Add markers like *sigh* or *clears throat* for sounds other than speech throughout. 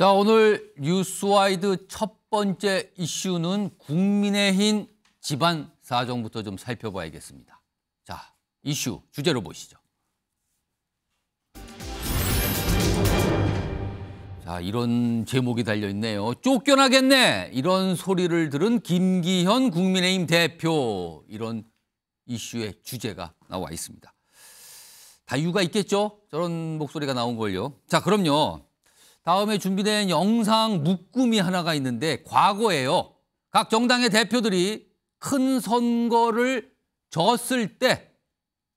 자, 오늘 뉴스와이드 첫 번째 이슈는 국민의힘 집안 사정부터 좀 살펴봐야겠습니다. 자, 이슈 주제로 보시죠. 자, 이런 제목이 달려 있네요. 쫓겨나겠네. 이런 소리를 들은 김기현 국민의힘 대표 이런 이슈의 주제가 나와 있습니다. 다유가 이 있겠죠? 저런 목소리가 나온 걸요. 자, 그럼요. 다음에 준비된 영상 묶음이 하나가 있는데 과거에요. 각 정당의 대표들이 큰 선거를 졌을 때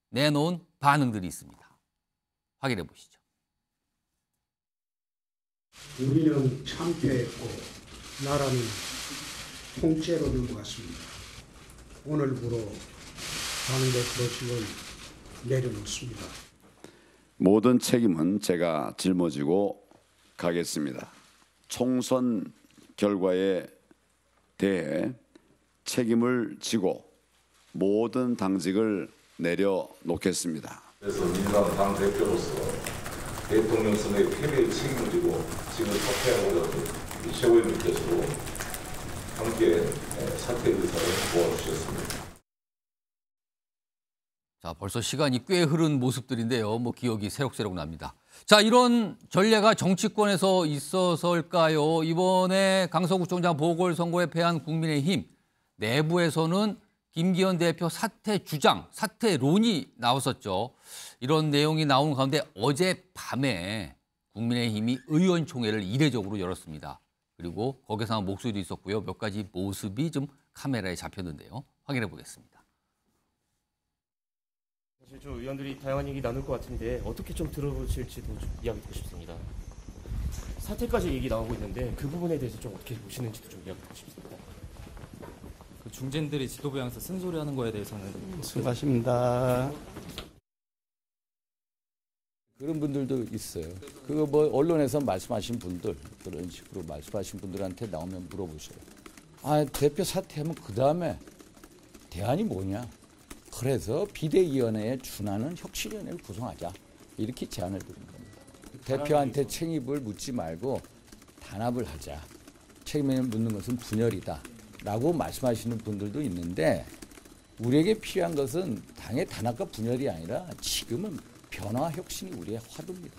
내놓은 반응들이 있습니다. 확인해 보시죠. 우리는 참패했고 나라는 통째로 넘어갔습니다. 오늘부로 당대 프로을 내려놓습니다. 모든 책임은 제가 짊어지고 가겠습니다. 총선 결과에 대해 책임을 지고 모든 당직을 내려놓겠습니다. 그래서 민주당 당 대표로서 대통령 선거의 패배에 책임을 지고 지금 사퇴하고자 최고위원께서도 함께 예, 사퇴 의사를 모아주셨습니다. 자, 벌써 시간이 꽤 흐른 모습들인데요. 뭐 기억이 새록새록 납니다. 자, 이런 전례가 정치권에서 있어서일까요? 이번에 강서구청장 보궐선거에 패한 국민의힘 내부에서는 김기현 대표 사퇴 주장, 사퇴론이 나왔었죠. 이런 내용이 나온 가운데 어젯밤에 국민의힘이 의원총회를 이례적으로 열었습니다. 그리고 거기서 목소리도 있었고요. 몇 가지 모습이 좀 카메라에 잡혔는데요. 확인해 보겠습니다. 사실 저 의원들이 다양한 얘기 나눌 것 같은데 어떻게 좀 들어보실지도 좀 이야기 듣고 싶습니다. 사태까지 얘기 나오고 있는데 그 부분에 대해서 좀 어떻게 보시는지도 좀 이야기 듣고 싶습니다. 그 중진들이 지도부 양서 쓴소리 하는 거에 대해서는 음, 수고하십니다. 그런 분들도 있어요. 그거 뭐 언론에서 말씀하신 분들 그런 식으로 말씀하신 분들한테 나오면 물어보세요. 아 대표 사퇴하면 그 다음에 대안이 뭐냐? 그래서 비대위원회에 준하는 혁신위원회를 구성하자 이렇게 제안을 드린 겁니다. 대표한테 책임을 묻지 말고 단합을 하자. 책임을 묻는 것은 분열이다. 라고 말씀하시는 분들도 있는데 우리에게 필요한 것은 당의 단합과 분열이 아니라 지금은 변화 혁신이 우리의 화두입니다.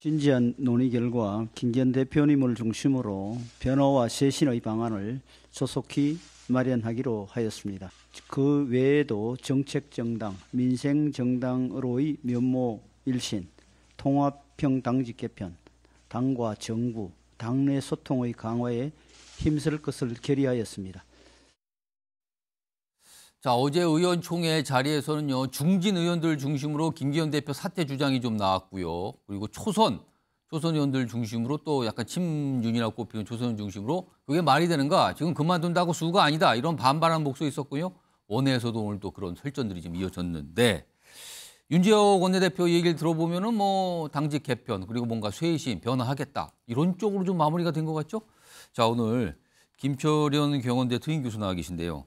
진지한 논의 결과 김기현 대표님을 중심으로 변화와 쇄신의 방안을 조속히 마련하기로 하였습니다. 그 외에도 정책정당, 민생정당으로의 면모 일신, 통합형당직 개편, 당과 정부, 당내 소통의 강화에 힘쓸 것을 결의하였습니다. 자, 어제 의원총회 자리에서는요, 중진 의원들 중심으로 김기현 대표 사퇴 주장이 좀 나왔고요. 그리고 초선 조선 의원들 중심으로 또 약간 침윤이라고 꼽히는 조선 중심으로 그게 말이 되는가? 지금 그만둔다고 수가 아니다. 이런 반발한 목소리 있었고요. 원내에서도 오늘 또 그런 설전들이 지 이어졌는데 윤재혁 원내대표 얘기를 들어보면은 뭐 당직 개편 그리고 뭔가 쇄신 변화하겠다 이런 쪽으로 좀 마무리가 된 것 같죠? 자 오늘 김철현 경원대 특임 교수 나와 계신데요.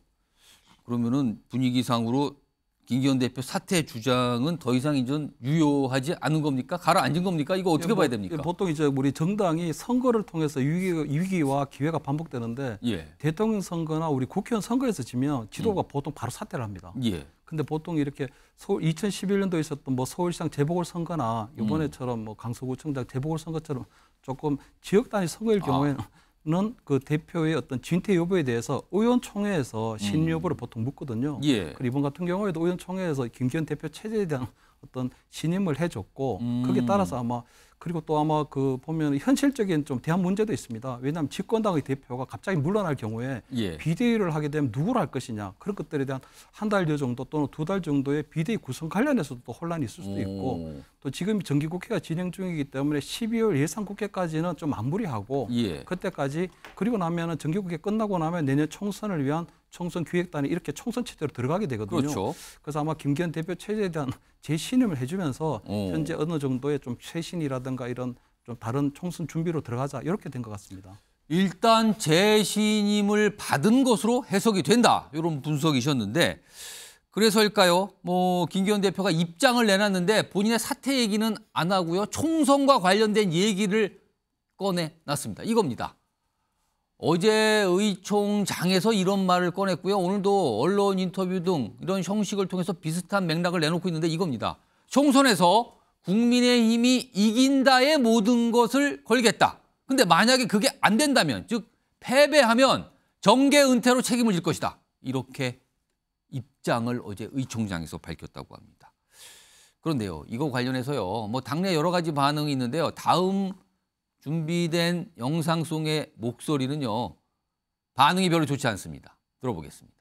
그러면은 분위기상으로 김기현 대표 사퇴 주장은 더 이상 이전 유효하지 않은 겁니까? 가라앉은 겁니까? 이거 어떻게 예, 뭐, 봐야 됩니까? 예, 보통 이제 우리 정당이 선거를 통해서 위기, 와 기회가 반복되는데 예. 대통령 선거나 우리 국회의원 선거에서 지면 지도가 음. 보통 바로 사퇴를 합니다. 예. 근데 보통 이렇게 서울 2011년도에 있었던 뭐 서울시장 재보궐선거나 이번에처럼 뭐 강서구청장 재보궐선거처럼 조금 지역 단위 선거일 아. 경우에는 아. 는그 대표의 어떤 진퇴 여부에 대해서 의원총회에서 신뢰 여부를 음. 보통 묻거든요. 예. 그리고 이번 같은 경우에도 의원총회에서 김기현 대표 체제에 대한 어떤 신임을 해줬고 음. 거기에 따라서 아마 그리고 또 아마 그 보면 현실적인 좀 대한 문제도 있습니다. 왜냐하면 집권당의 대표가 갑자기 물러날 경우에 예. 비대위를 하게 되면 누구를 할 것이냐 그런 것들에 대한 한 달여 정도 또는 두 달 정도의 비대위 구성 관련해서도 또 혼란이 있을 수도 있고 오. 또 지금 정기국회가 진행 중이기 때문에 12월 예산국회까지는 좀 마무리하고 예. 그때까지 그리고 나면은 정기국회 끝나고 나면 내년 총선을 위한 총선 기획단이 이렇게 총선 체제로 들어가게 되거든요. 그렇죠. 그래서 아마 김기현 대표 체제에 대한 재신임을 해주면서 오. 어. 현재 어느 정도의 좀 쇄신이라든가 이런 좀 다른 총선 준비로 들어가자 이렇게 된 것 같습니다. 일단 재신임을 받은 것으로 해석이 된다 이런 분석이셨는데 그래서일까요? 뭐 김기현 대표가 입장을 내놨는데 본인의 사퇴 얘기는 안 하고요 총선과 관련된 얘기를 꺼내놨습니다. 이겁니다. 어제 의총장에서 이런 말을 꺼냈고요. 오늘도 언론 인터뷰 등 이런 형식을 통해서 비슷한 맥락을 내놓고 있는데 이겁니다. 총선에서 국민의힘이 이긴다의 모든 것을 걸겠다. 근데 만약에 그게 안 된다면, 즉 패배하면 정계 은퇴로 책임을 질 것이다. 이렇게 입장을 어제 의총장에서 밝혔다고 합니다. 그런데요, 이거 관련해서요, 뭐 당내 여러 가지 반응이 있는데요. 다음 준비된 영상 속의 목소리는요. 반응이 별로 좋지 않습니다. 들어보겠습니다.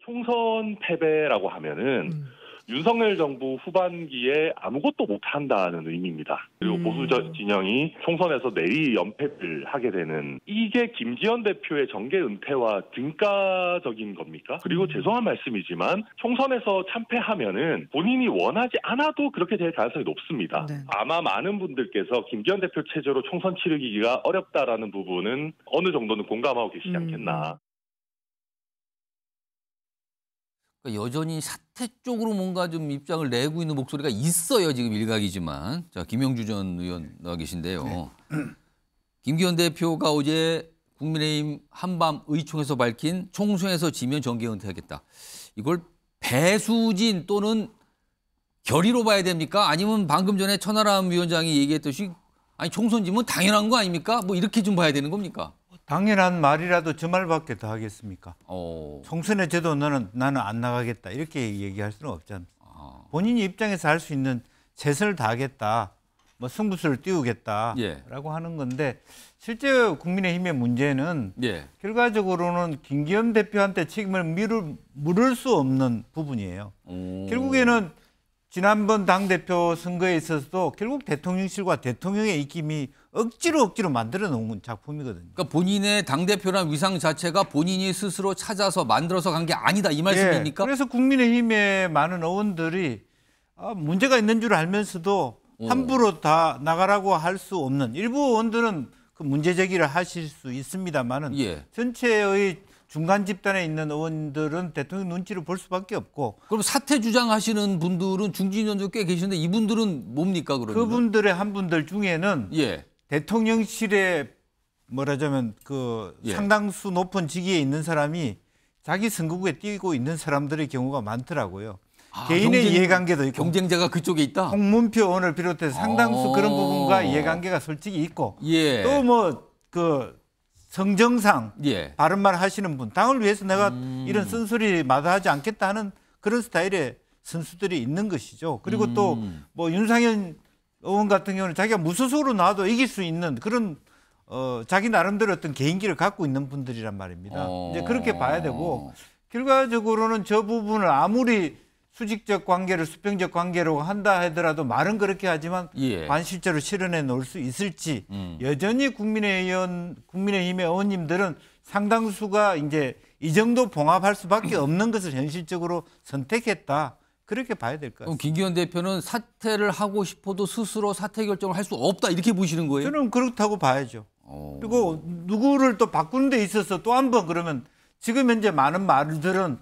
총선 패배라고 하면은 음. 윤석열 정부 후반기에 아무것도 못한다는 의미입니다. 그리고 음. 보수 진영이 총선에서 내리 연패를 하게 되는 이게 김지현 대표의 정계 은퇴와 등가적인 겁니까? 그리고 음. 죄송한 말씀이지만 총선에서 참패하면은 본인이 원하지 않아도 그렇게 될 가능성이 높습니다. 네. 아마 많은 분들께서 김지현 대표 체제로 총선 치르기가 어렵다라는 부분은 어느 정도는 공감하고 계시지 음. 않겠나. 음. 그러니까 여전히 사태 쪽으로 뭔가 좀 입장을 내고 있는 목소리가 있어요. 지금 일각이지만. 자, 김영주 전 의원 나와 계신데요. 네. *clears throat* 김기현 대표가 어제 국민의힘 한밤 의총에서 밝힌 총선에서 지면 정계 은퇴하겠다. 이걸 배수진 또는 결의로 봐야 됩니까? 아니면 방금 전에 천하람 위원장이 얘기했듯이 아니 총선 지면 당연한 거 아닙니까? 뭐 이렇게 좀 봐야 되는 겁니까? 당연한 말이라도 저 말밖에 더 하겠습니까? 오. 어. 총선에 저도 나는 나는 안 나가겠다 이렇게 얘기할 수는 없지 않 아. 본인이 입장에서 할 수 있는 최선을 다하겠다, 뭐 승부수를 띄우겠다라고 예. 하는 건데 실제 국민의힘의 문제는 예. 결과적으로는 김기현 대표한테 책임을 미룰, 물을 수 없는 부분이에요. 오. 결국에는 지난번 당 대표 선거에 있어서도 결국 대통령실과 대통령의 입김이 억지로 억지로 만들어 놓은 작품이거든요. 그러니까 본인의 당대표란 위상 자체가 본인이 스스로 찾아서 만들어서 간 게 아니다 이 말씀입니까? 예, 그래서 국민의힘의 많은 의원들이 아, 문제가 있는 줄 알면서도 어. 함부로 다 나가라고 할 수 없는 일부 의원들은 그 문제 제기를 하실 수 있습니다만은 예. 전체의 중간 집단에 있는 의원들은 대통령 눈치를 볼 수밖에 없고. 그럼 사퇴 주장하시는 분들은 중진 의원도 꽤 계시는데 이분들은 뭡니까 그러면? 그분들의 한 분들 중에는 예. 대통령실에 뭐라자면 그 예. 상당수 높은 직위에 있는 사람이 자기 선거구에 뛰고 있는 사람들의 경우가 많더라고요. 아, 개인의 경쟁, 이해관계도 있고 경쟁자가 그쪽에 있다. 홍문표 오늘 비롯해서 상당수 아 그런 부분과 이해관계가 솔직히 있고 예. 또뭐 그 성정상 예. 바른 말 하시는 분 당을 위해서 내가 음. 이런 쓴소리 마다하지 않겠다 하는 그런 스타일의 선수들이 있는 것이죠. 그리고 음. 또뭐 윤상현 의원 같은 경우는 자기가 무소속으로 나와도 이길 수 있는 그런 어, 자기 나름대로 어떤 개인기를 갖고 있는 분들이란 말입니다. 어... 이제 그렇게 봐야 되고 결과적으로는 저 부분을 아무리 수직적 관계를 수평적 관계로 한다 하더라도 말은 그렇게 하지만 예. 실제로 실현해 놓을 수 있을지 음. 여전히 국민의원 국민의힘의 의원님들은 상당수가 이제 이 정도 봉합할 수밖에 없는 것을 현실적으로 선택했다. 그렇게 봐야 될 것 같습니다. 김기현 대표는 사퇴를 하고 싶어도 스스로 사퇴 결정을 할 수 없다 이렇게 보시는 거예요? 저는 그렇다고 봐야죠. 오. 어. 그리고 누구를 또 바꾸는 데 있어서 또 한번 그러면 지금 현재 많은 말들은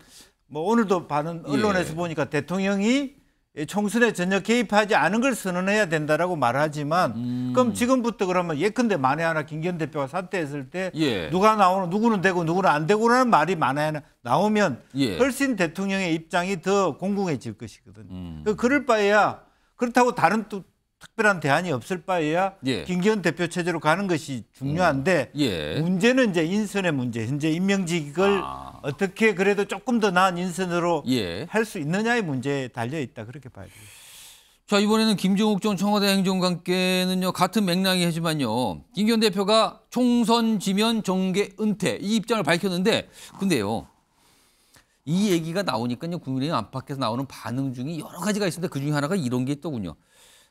뭐 오늘도 많은 언론에서 예. 보니까 대통령이 총선에 전혀 개입하지 않은 걸 선언해야 된다라고 말하지만 음. 그럼 지금부터 그러면 예컨대 만에 하나 김기현 대표가 사퇴했을 때 예. 누가 나오는 누구는 되고 누구는 안 되고라는 말이 만에 하나 나오면 예. 훨씬 대통령의 입장이 더 공공해질 것이거든요. 음. 그, 그럴 바에야 그렇다고 다른 또 특별한 대안이 없을 바에야 예. 김기현 대표 체제로 가는 것이 중요한데 음. 예. 문제는 이제 인선의 문제. 현재 임명직을 아. 어떻게 그래도 조금 더 나은 인선으로 예. 할수 있느냐의 문제에 달려 있다 그렇게 봐야 돼요. 자 이번에는 김종욱 전 청와대 행정관께는요 같은 맥락이지만요 김기현 대표가 총선 지면 정계 은퇴 이 입장을 밝혔는데 근데요 이 얘기가 나오니까요 국민의힘 안팎에서 나오는 반응 중에 여러 가지가 있는데 그 중에 하나가 이런 게 있더군요.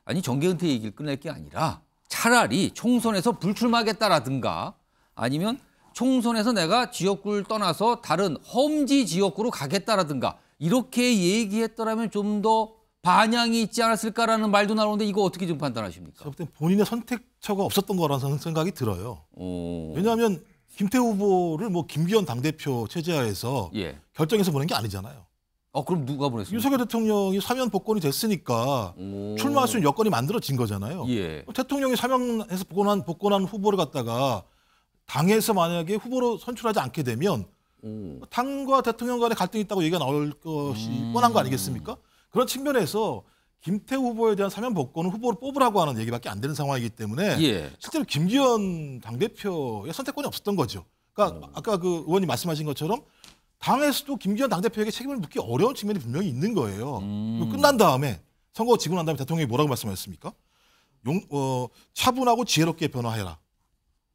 아니 정계은퇴 얘기를 끝낼 게 아니라 차라리 총선에서 불출마하겠다라든가 아니면 총선에서 내가 지역구를 떠나서 다른 험지 지역구로 가겠다라든가 이렇게 얘기했더라면 좀 더 반향이 있지 않았을까라는 말도 나오는데 이거 어떻게 좀 판단하십니까? 그 본인의 선택처가 없었던 거라는 생각이 들어요. 오. 왜냐하면 김태 후보를 뭐 김기현 당대표 체제하에서 예. 결정해서 보낸 게 아니잖아요. 아 그럼 누가 보냈어요? 윤석열 대통령이 사면 복권이 됐으니까 오. 출마할 수 있는 여건이 만들어진 거잖아요. 예. 대통령이 사면해서 복권한 복권한 후보를 갖다가 당에서 만약에 후보로 선출하지 않게 되면 오. 당과 대통령 간에 갈등이 있다고 얘기가 나올 것이 음. 뻔한 거 아니겠습니까? 그런 측면에서 김태우 후보에 대한 사면 복권은 후보를 뽑으라고 하는 얘기밖에 안 되는 상황이기 때문에 예. 실제로 김기현 당대표의 선택권이 없었던 거죠. 그러니까 오. 아까 그 의원님 말씀하신 것처럼 당에서도 김기현 당대표에게 책임을 묻기 어려운 측면이 분명히 있는 거예요. 음. 끝난 다음에 선거 지고 난 다음에 대통령이 뭐라고 말씀하셨습니까? 용, 어, 차분하고 지혜롭게 변화해라.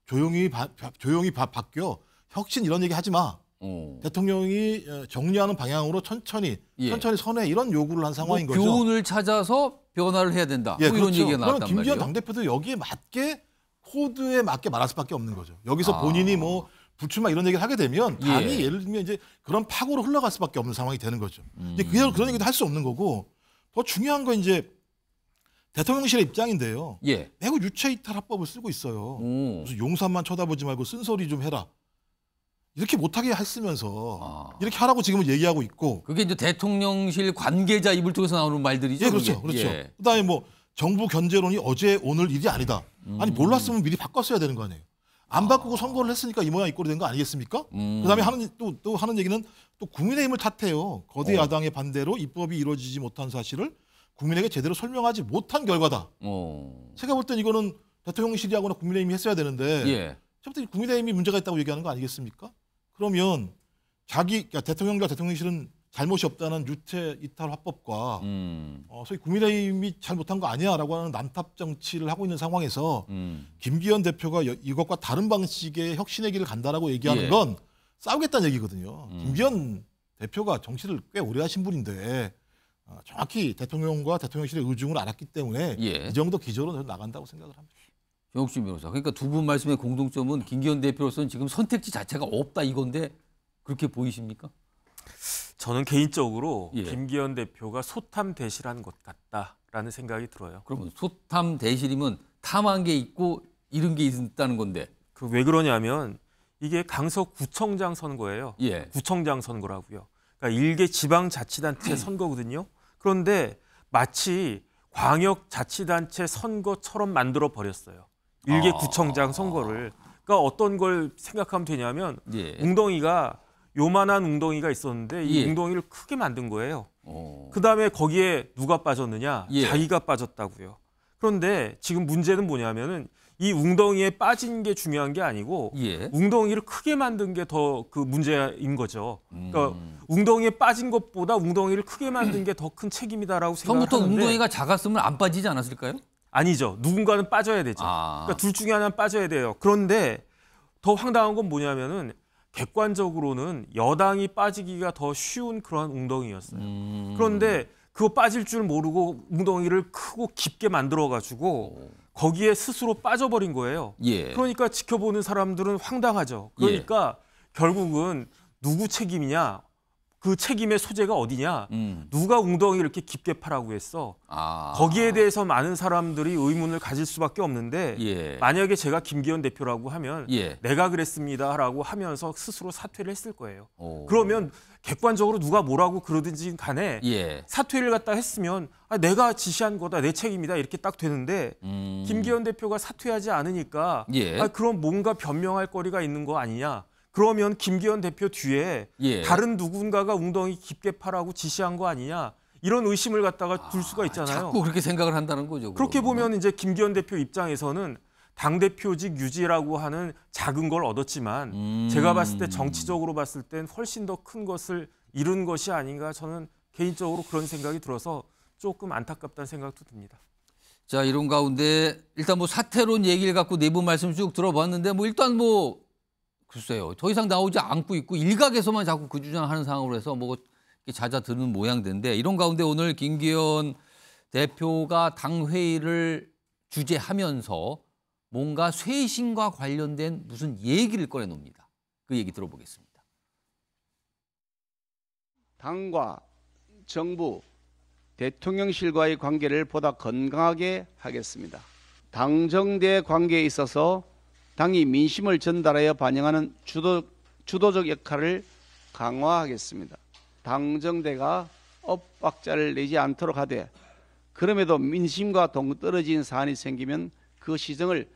조용히 바, 조용히 바, 바뀌어 혁신 이런 얘기 하지 마. 오. 어. 대통령이 어, 정리하는 방향으로 천천히 예. 천천히 선회 이런 요구를 한 상황인 뭐, 거죠. 교훈을 찾아서 변화를 해야 된다. 예, 뭐 이런 그렇죠. 얘기가 나왔단 말이에요. 김기현 당대표도 여기에 맞게 코드에 맞게 말할 수밖에 없는 거죠. 여기서 아. 본인이 뭐 부출마 이런 얘기를 하게 되면 당이 예. 를 들면 이제 그런 파고로 흘러갈 수밖에 없는 상황이 되는 거죠. 음. 이 그대로 그런 얘기도 할 수 없는 거고 더 중요한 건 이제 대통령실의 입장인데요. 예. 매우 유체 이탈 합법을 쓰고 있어요. 오. 무슨 용산만 쳐다보지 말고 쓴소리 좀 해라. 이렇게 못하게 했으면서 아. 이렇게 하라고 지금은 얘기하고 있고. 그게 이제 대통령실 관계자 입을 통해서 나오는 말들이죠. 예, 그렇죠, 그게. 그렇죠. 예. 그다음에 뭐 정부 견제론이 어제 오늘 일이 아니다. 아니 음. 몰랐으면 미리 바꿨어야 되는 거 아니에요. 안 바꾸고 선거를 했으니까 이 모양 이 꼴이 된 거 아니겠습니까? 음. 그다음에 하는 또, 또 하는 얘기는 또 국민의힘을 탓해요. 거대 어. 야당의 반대로 입법이 이루어지지 못한 사실을 국민에게 제대로 설명하지 못한 결과다. 어. 제가 볼 땐 이거는 대통령실이하거나 국민의힘이 했어야 되는데 예. 저부터 국민의힘이 문제가 있다고 얘기하는 거 아니겠습니까? 그러면 자기 그러니까 대통령과 대통령실은 잘못이 없다는 유체 이탈 화법과 음. 어, 소위 국민의힘이 잘못한 거 아니야라고 하는 남탑 정치를 하고 있는 상황에서 음. 김기현 대표가 여, 이것과 다른 방식의 혁신의 길을 간다라고 얘기하는 예. 건 싸우겠다는 얘기거든요. 음. 김기현 대표가 정치를 꽤 오래 하신 분인데 어, 정확히 대통령과 대통령실의 의중을 알았기 때문에 예. 이 정도 기조로 는 나간다고 생각을 합니다. 정옥준 변호사, 그러니까 두 분 말씀의 공통점은 김기현 대표로서는 지금 선택지 자체가 없다 이건데 그렇게 보이십니까? 저는 개인적으로 예. 김기현 대표가 소탐 대실한 것 같다라는 생각이 들어요. 그러면 소탐 대실이면 탐한 게 있고 이런 게 있다는 건데. 그 왜 그러냐면 이게 강서구청장 선거예요. 예. 구청장 선거라고요. 그러니까 일개 지방자치단체 음. 선거거든요. 그런데 마치 광역자치단체 선거처럼 만들어 버렸어요. 일개 아... 구청장 선거를. 그러니까 어떤 걸 생각하면 되냐면 예. 웅덩이가 요만한 웅덩이가 있었는데 이 예. 웅덩이를 크게 만든 거예요. 어. 그 다음에 거기에 누가 빠졌느냐? 예. 자기가 빠졌다고요. 그런데 지금 문제는 뭐냐면은 이 웅덩이에 빠진 게 중요한 게 아니고 예. 웅덩이를 크게 만든 게 더 그 문제인 거죠. 그러니까 음. 웅덩이에 빠진 것보다 웅덩이를 크게 만든 게 더 큰 책임이다라고 생각하는데 처음부터 웅덩이가 작았으면 안 빠지지 않았을까요? 아니죠. 누군가는 빠져야 되죠. 아. 그러니까 둘 중에 하나는 빠져야 돼요. 그런데 더 황당한 건 뭐냐면은 객관적으로는 여당이 빠지기가 더 쉬운 그러한 웅덩이였어요. 음. 그런데 그거 빠질 줄 모르고 웅덩이를 크고 깊게 만들어 가지고 거기에 스스로 빠져버린 거예요. 예. 그러니까 지켜보는 사람들은 황당하죠. 그러니까 예. 결국은 누구 책임이냐? 그 책임의 소재가 어디냐? 음. 누가 웅덩이를 이렇게 깊게 파라고 했어? 아. 거기에 대해서 많은 사람들이 의문을 가질 수밖에 없는데 예. 만약에 제가 김기현 대표라고 하면 예. 내가 그랬습니다라고 하면서 스스로 사퇴를 했을 거예요. 오. 그러면 객관적으로 누가 뭐라고 그러든지 간에 예. 사퇴를 갖다 했으면 아, 내가 지시한 거다 내 책임이다 이렇게 딱 되는데 음. 김기현 대표가 사퇴하지 않으니까 예. 아, 그럼 뭔가 변명할 거리가 있는 거 아니냐? 그러면 김기현 대표 뒤에 예. 다른 누군가가 웅덩이 깊게 파라고 지시한 거 아니냐 이런 의심을 갖다가 아, 둘 수가 있잖아요. 자꾸 그렇게 생각을 한다는 거죠. 그렇게 그러면. 보면 이제 김기현 대표 입장에서는 당 대표직 유지라고 하는 작은 걸 얻었지만 음... 제가 봤을 때 정치적으로 봤을 땐 훨씬 더 큰 것을 이룬 것이 아닌가 저는 개인적으로 그런 생각이 들어서 조금 안타깝다는 생각도 듭니다. 자 이런 가운데 일단 뭐 사태론 얘기를 갖고 내부 네 말씀 쭉 들어봤는데 뭐 일단 뭐 글쎄요. 더 이상 나오지 않고 있고 일각에서만 자꾸 그 주장하는 상황으로 해서 뭐자아드는 모양인데 이런 가운데 오늘 김기현 대표가 당 회의를 주재하면서 뭔가 쇄신과 관련된 무슨 얘기를 꺼내놓습니다그 얘기 들어보겠습니다. 당과 정부, 대통령실과의 관계를 보다 건강하게 하겠습니다. 당정대 관계에 있어서 당이 민심을 전달하여 반영하는 주도, 주도적 역할을 강화하겠습니다. 당정대가 엇박자를 내지 않도록 하되 그럼에도 민심과 동떨어진 사안이 생기면 그 시정을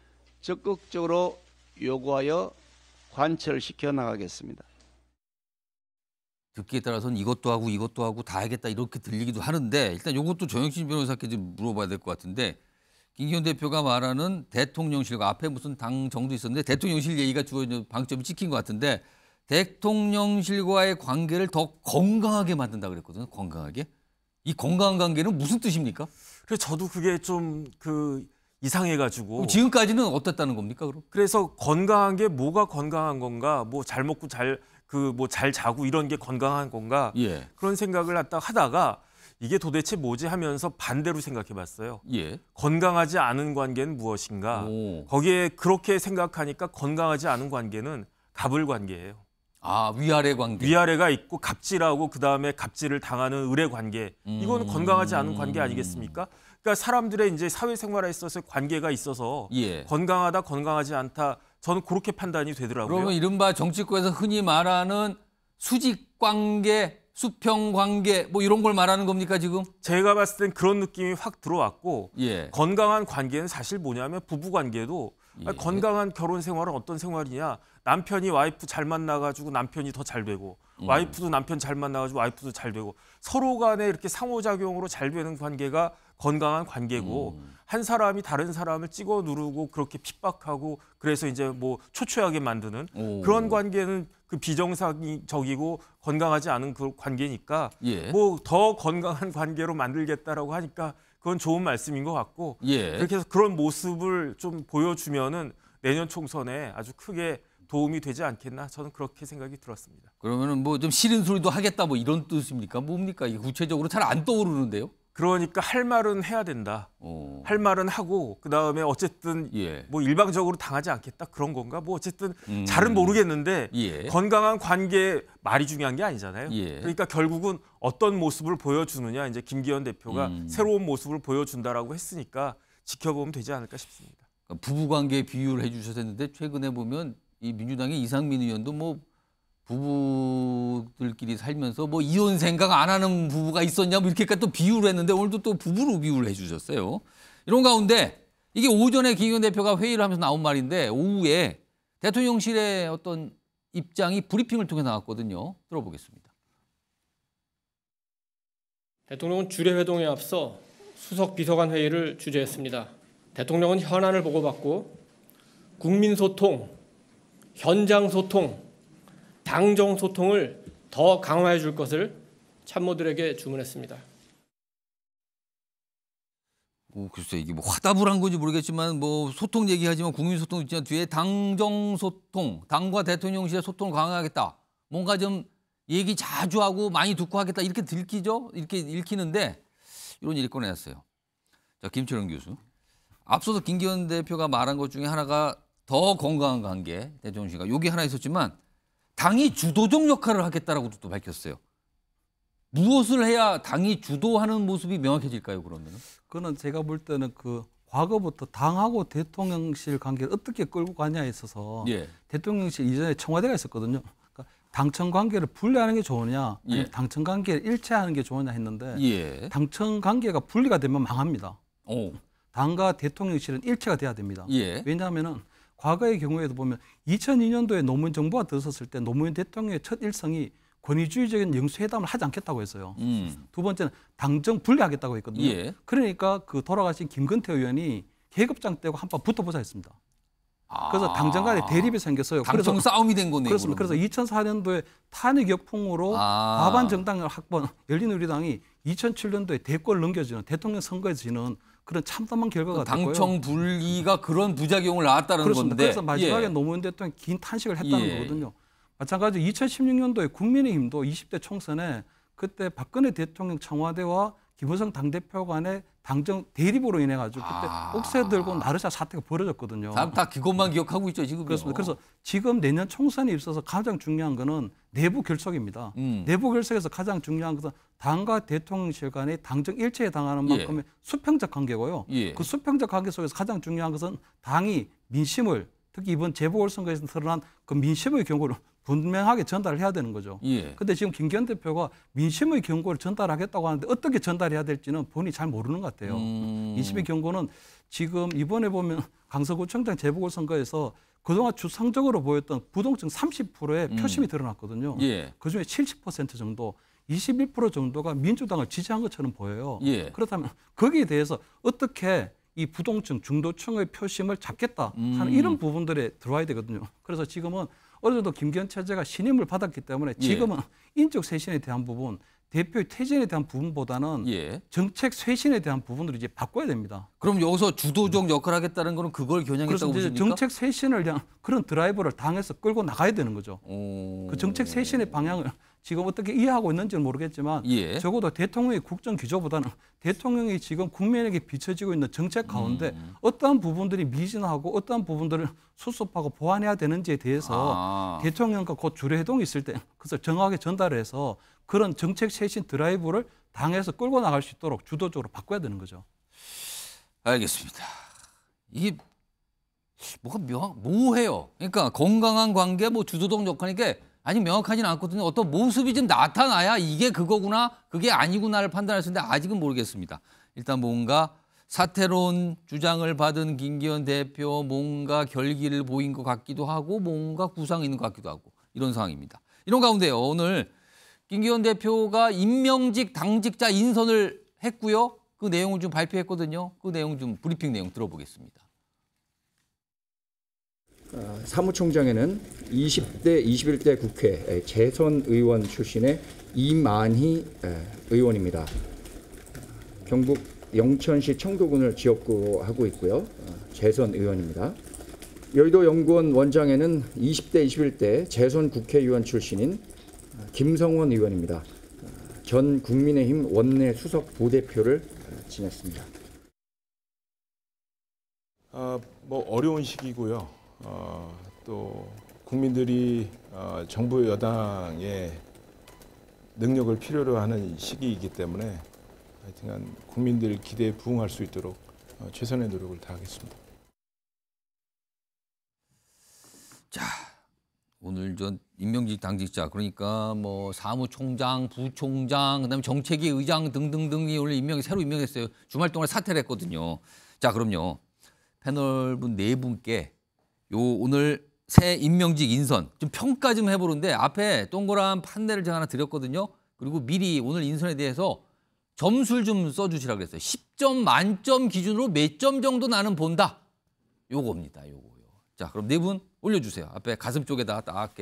적극적으로 요구하여 관철시켜 나가겠습니다. 듣기에 따라서는 이것도 하고 이것도 하고 다 하겠다 이렇게 들리기도 하는데 일단 이것도 정영진 변호사께 좀 물어봐야 될 것 같은데 김기현 대표가 말하는 대통령실과 앞에 무슨 당 정도 있었는데 대통령실 얘기가 주로 방점이 찍힌 것 같은데 대통령실과의 관계를 더 건강하게 만든다 그랬거든요. 건강하게. 이 건강한 관계는 무슨 뜻입니까? 그래 저도 그게 좀 그 이상해가지고 지금까지는 어땠다는 겁니까 그럼? 그래서 건강한 게 뭐가 건강한 건가? 뭐 잘 먹고 잘 그 뭐잘 그 뭐 자고 이런 게 건강한 건가? 예. 그런 생각을 하다가 이게 도대체 뭐지 하면서 반대로 생각해 봤어요. 예. 건강하지 않은 관계는 무엇인가? 오. 거기에 그렇게 생각하니까 건강하지 않은 관계는 갑을 관계예요. 아, 위아래 관계. 위아래가 있고 갑질하고 그다음에 갑질을 당하는 의뢰 관계. 음. 이건 건강하지 않은 관계 아니겠습니까? 그러니까 사람들의 이제 사회생활에 있어서 관계가 있어서 예. 건강하다 건강하지 않다 저는 그렇게 판단이 되더라고요. 그러면 이른바 정치권에서 흔히 말하는 수직 관계 수평 관계 뭐 이런 걸 말하는 겁니까 지금? 제가 봤을 땐 그런 느낌이 확 들어왔고 예. 건강한 관계는 사실 뭐냐면 부부 관계도 예. 건강한 결혼 생활은 어떤 생활이냐 남편이 와이프 잘 만나가지고 남편이 더 잘 되고 음. 와이프도 남편 잘 만나가지고 와이프도 잘 되고 서로 간에 이렇게 상호작용으로 잘 되는 관계가 건강한 관계고 음. 한 사람이 다른 사람을 찍어 누르고 그렇게 핍박하고 그래서 이제 뭐 초췌하게 만드는 오. 그런 관계는 그 비정상적이고 건강하지 않은 그 관계니까 예. 뭐더 건강한 관계로 만들겠다라고 하니까 그건 좋은 말씀인 것 같고 예. 그렇게 해서 그런 모습을 좀 보여주면은 내년 총선에 아주 크게 도움이 되지 않겠나 저는 그렇게 생각이 들었습니다. 그러면은 뭐좀 싫은 소리도 하겠다 뭐 이런 뜻입니까? 뭡니까? 이게 구체적으로 잘 안 떠오르는데요. 그러니까 할 말은 해야 된다. 어. 할 말은 하고 그 다음에 어쨌든 예. 뭐 일방적으로 당하지 않겠다 그런 건가? 뭐 어쨌든 음. 잘은 모르겠는데 예. 건강한 관계 말이 중요한 게 아니잖아요. 예. 그러니까 결국은 어떤 모습을 보여주느냐 이제 김기현 대표가 음. 새로운 모습을 보여준다라고 했으니까 지켜보면 되지 않을까 싶습니다. 그러니까 부부관계 비유를 해주셔야되는데 최근에 보면 이 민주당의 이상민 의원도 뭐 부부들끼리 살면서 뭐 이혼 생각 안 하는 부부가 있었냐 뭐 이렇게까지 또 비유를 했는데 오늘도 또 부부로 비유를 해주셨어요. 이런 가운데 이게 오전에 김기현 대표가 회의를 하면서 나온 말인데 오후에 대통령실의 어떤 입장이 브리핑을 통해 나왔거든요. 들어보겠습니다. 대통령은 주례회동에 앞서 수석 비서관 회의를 주재했습니다. 대통령은 현안을 보고받고 국민 소통, 현장 소통, 당정 소통을 더 강화해 줄 것을 참모들에게 주문했습니다. 오, 뭐 글쎄 이게 뭐 화답을 한 건지 모르겠지만 뭐 소통 얘기하지만 국민 소통 있지만 뒤에 당정 소통, 당과 대통령실의 소통 강화하겠다. 뭔가 좀 얘기 자주 하고 많이 듣고 하겠다 이렇게 들키죠? 이렇게 읽히는데 이런 일이 꺼내놨어요. 자 김철현 교수. 앞서서 김기현 대표가 말한 것 중에 하나가 더 건강한 관계 대통령실과 여기 하나 있었지만 당이 주도적 역할을 하겠다라고도 또 밝혔어요. 무엇을 해야 당이 주도하는 모습이 명확해질까요, 그러면? 그는 제가 볼 때는 그 과거부터 당하고 대통령실 관계를 어떻게 끌고 가냐에 있어서 예. 대통령실 이전에 청와대가 있었거든요. 그러니까 당청 관계를 분리하는 게 좋으냐, 예. 당청 관계를 일체하는 게 좋으냐 했는데 예. 당청 관계가 분리가 되면 망합니다. 오. 당과 대통령실은 일체가 돼야 됩니다. 예. 왜냐하면은 과거의 경우에도 보면 2002년도에 노무현 정부가 들어섰을 때 노무현 대통령의 첫 일성이 권위주의적인 영수회담을 하지 않겠다고 했어요. 음. 두 번째는 당정 분리하겠다고 했거든요. 예. 그러니까 그 돌아가신 김근태 의원이 계급장 떼고 한판 붙어보자 했습니다. 그래서 아. 당정 간에 대립이 생겼어요. 당정 그래서, 싸움이 된 거네요. 그렇습니다. 그러면. 그래서 2004년도에 탄핵 역풍으로 아. 과반 정당을 확보한 열린우리당이 2007년도에 대권 을 넘겨주는 대통령 선거에서 지는 그런 참담한 결과가 그러니까 당청 됐고요. 분리가 그런 부작용을 낳았다는 그렇습니다. 건데. 그래서 마지막에 예. 노무현 대통령 긴 탄식을 했다는 예. 거거든요. 마찬가지로 2016년도에 국민의힘도 20대 총선에 그때 박근혜 대통령 청와대와 김무성 당대표 간의 당정 대립으로 인해 가지고 그때 아. 옥새 들고 나르샤 사태가 벌어졌거든요. 다, 다 그것만 기억하고 있죠 지금. 그렇습니다. 그래서 지금 내년 총선에 있어서 가장 중요한 거는 내부 결석입니다 음. 내부 결석에서 가장 중요한 것은 당과 대통령실 간의 당정 일체에 당하는 예. 만큼의 예. 수평적 관계고요. 예. 그 수평적 관계 속에서 가장 중요한 것은 당이 민심을 특히 이번 재보궐선거에서 드러난 그 민심의 경우를 분명하게 전달을 해야 되는 거죠. 그런데 예. 지금 김기현 대표가 민심의 경고를 전달하겠다고 하는데 어떻게 전달해야 될지는 본인이 잘 모르는 것 같아요. 음. 민심의 경고는 지금 이번에 보면 *laughs* 강서구청장 재보궐선거에서 그동안 주상적으로 보였던 부동층 30%의 음. 표심이 드러났거든요. 예. 그중에 70% 정도 21% 정도가 민주당을 지지한 것처럼 보여요. 예. 그렇다면 거기에 대해서 어떻게 이 부동층 중도층의 표심을 잡겠다 하는 음. 이런 부분들에 들어와야 되거든요. 그래서 지금은 어느 정도 김기현 체제가 신임을 받았기 때문에 예. 지금은 예. 인적 쇄신에 대한 부분, 대표의 퇴진에 대한 부분보다는 예. 정책 쇄신에 대한 부분으로 이제 바꿔야 됩니다. 그럼 여기서 주도적 역할을 하겠다는 거는 그걸 겨냥했다고 보십니까? 정책 쇄신을 그냥 그런 드라이버를 당해서 끌고 나가야 되는 거죠. 오... 그 정책 쇄신의 방향을 지금 어떻게 이해하고 있는지는 모르겠지만 예. 적어도 대통령의 국정 기조보다는 대통령이 지금 국민에게 비춰지고 있는 정책 가운데 음. 어떠한 부분들이 미진하고 어떠한 부분들을 수습하고 보완해야 되는지에 대해서 아. 대통령과 곧 주례회동이 있을 때그것을 정확하게 전달을 해서 그런 정책 쇄신 드라이브를 당에서 끌고 나갈 수 있도록 주도적으로 바꿔야 되는 거죠. 알겠습니다. 이게 뭐가 묘, 한뭐해요 그러니까 건강한 관계, 뭐 주도적 역할이니까 아직 명확하지는 않거든요. 어떤 모습이 좀 나타나야 이게 그거구나, 그게 아니구나를 판단할 수 있는데 아직은 모르겠습니다. 일단 뭔가 사태론 주장을 받은 김기현 대표 뭔가 결기를 보인 것 같기도 하고 뭔가 구상이 있는 것 같기도 하고 이런 상황입니다. 이런 가운데요. 오늘 김기현 대표가 임명직 당직자 인선을 했고요. 그 내용을 좀 발표했거든요. 그 내용 좀 브리핑 내용 들어보겠습니다. 어, 사무총장에는 20대, 21대 국회 재선 의원 출신의 이만희 의원입니다. 경북 영천시 청도군을 지역구 하고 있고요. 어, 재선 의원입니다. 여의도 연구원 원장에는 20대, 21대 재선 국회의원 출신인 어, 김성원 의원입니다. 전 국민의힘 원내 수석 부대표를 지냈습니다. 아, 뭐 어려운 시기고요. 어, 또 국민들이 어, 정부 여당의 능력을 필요로 하는 시기이기 때문에 하여튼간 국민들 기대에 부응할 수 있도록 어, 최선의 노력을 다하겠습니다. 자, 오늘 전 임명직 당직자 그러니까 뭐 사무총장, 부총장, 그다음에 정책위 의장 등등등이 오늘 임명 새로 임명했어요. 주말 동안 사퇴를 했거든요. 자, 그럼요. 패널 분네 분께 요 오늘 새 임명직 인선 좀 평가 좀 해보는데 앞에 동그란 판넬을 제가 하나 드렸거든요. 그리고 미리 오늘 인선에 대해서 점수를 좀 써주시라 고했어요 10점 만점 기준으로 몇 점 정도 나는 본다. 요겁니다. 요거요. 자 그럼 네 분 올려주세요. 앞에 가슴 쪽에다 딱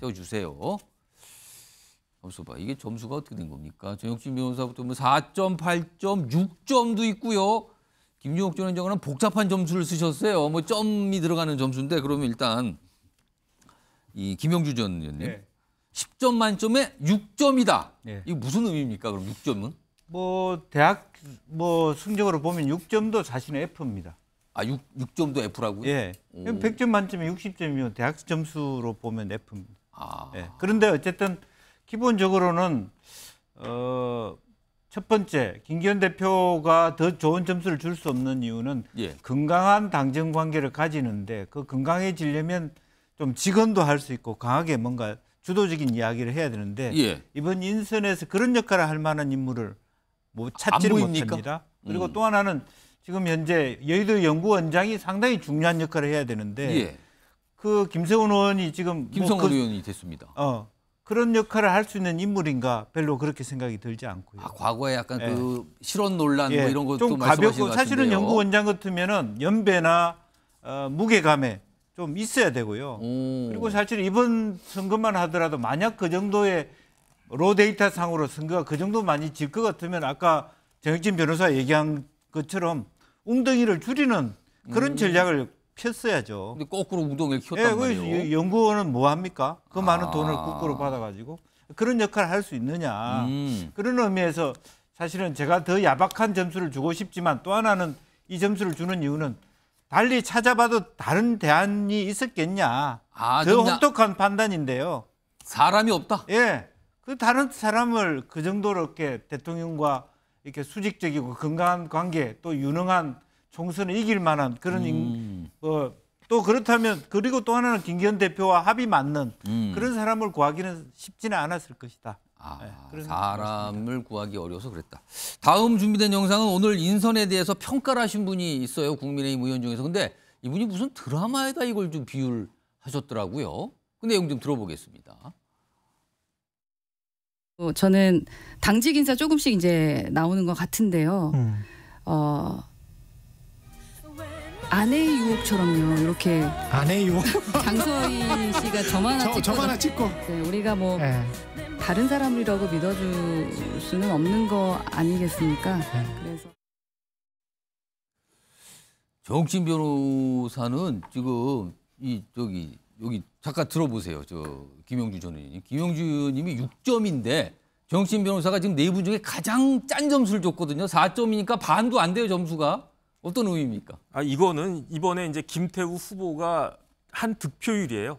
세워주세요. 없어 봐. 이게 점수가 어떻게 된 겁니까? 정혁진 변호사부터 뭐 4점, 8점, 6점도 있고요. 김용옥 전원장은 복잡한 점수를 쓰셨어요. 뭐 점이 들어가는 점수인데 그러면 일단 이 김영주 전 의원님 네. 10점 만점에 6점이다. 네. 이게 무슨 의미입니까? 그럼 6점은? 뭐 대학 뭐성적으로 보면 6점도 자신의 F입니다. 아, 6, 6점도 F라고요? 예. 오. 100점 만점에 60점이면 대학 점수로 보면 F입니다. 아. 예. 그런데 어쨌든 기본적으로는 어첫 번째, 김기현 대표가 더 좋은 점수를 줄 수 없는 이유는 예. 건강한 당정 관계를 가지는데 그 건강해지려면 좀 직언도 할 수 있고 강하게 뭔가 주도적인 이야기를 해야 되는데 예. 이번 인선에서 그런 역할을 할 만한 인물을 뭐 찾지를 못합니다. 그리고 음. 또 하나는 지금 현재 여의도 연구원장이 상당히 중요한 역할을 해야 되는데 예. 그 김세훈 의원이 지금 김성훈 뭐 그, 의원이 됐습니다. 어, 그런 역할을 할 수 있는 인물인가 별로 그렇게 생각이 들지 않고요. 아, 과거에 약간 예. 그 실언 논란 뭐 예. 뭐 이런 것도 좀 가볍고 사실은 연구원장 같으면은 연배나 어, 무게감에 좀 있어야 되고요. 오. 그리고 사실 이번 선거만 하더라도 만약 그 정도의 로데이터 상으로 선거가 그 정도 많이 질 것 같으면 아까 정혁진 변호사 얘기한 것처럼 웅덩이를 줄이는 그런 음. 전략을 키어야죠 근데 거꾸로 우동을 키단 예, 그 말이에요. 연구원은 뭐 합니까? 그 아. 많은 돈을 거꾸로 받아가지고 그런 역할을 할 수 있느냐. 음. 그런 의미에서 사실은 제가 더 야박한 점수를 주고 싶지만 또 하나는 이 점수를 주는 이유는 달리 찾아봐도 다른 대안이 있었겠냐. 아, 더 혹독한 판단인데요. 사람이 없다. 예. 그 다른 사람을 그 정도로 이렇게 대통령과 이렇게 수직적이고 건강한 관계 또 유능한 총선을 이길 만한 그런 음. 어, 또 그렇다면 그리고 또 하나는 김기현 대표와 합이 맞는 음. 그런 사람을 구하기는 쉽지는 않았을 것이다. 아, 네, 사람을 구하기 어려워서 그랬다. 다음 준비된 영상은 오늘 인선에 대해서 평가를 하신 분이 있어요. 국민의힘 의원 중에서. 근데 이분이 무슨 드라마에다 이걸 좀 비유를 하셨더라고요. 그 내용 좀 들어보겠습니다. 어, 저는 당직 인사 조금씩 이제 나오는 것 같은데요. 음. 어, 아내의 유혹처럼요. 이렇게 아내의 유혹. 장서희 씨가 저만 하나 찍고. 저만 하나 찍고. 네, 우리가 뭐 네. 다른 사람이라고 믿어줄 수는 없는 거 아니겠습니까? 네. 그래서 정욱진 변호사는 지금 이 저기 여기 잠깐 들어보세요. 저김용주전 의원님. 김용주님이 6점인데 정신 변호사가 지금 네분 중에 가장 짠 점수를 줬거든요. 4점이니까 반도 안 돼요 점수가. 어떤 의미입니까? 아 이거는 이번에 이제 김태우 후보가 한 득표율이에요.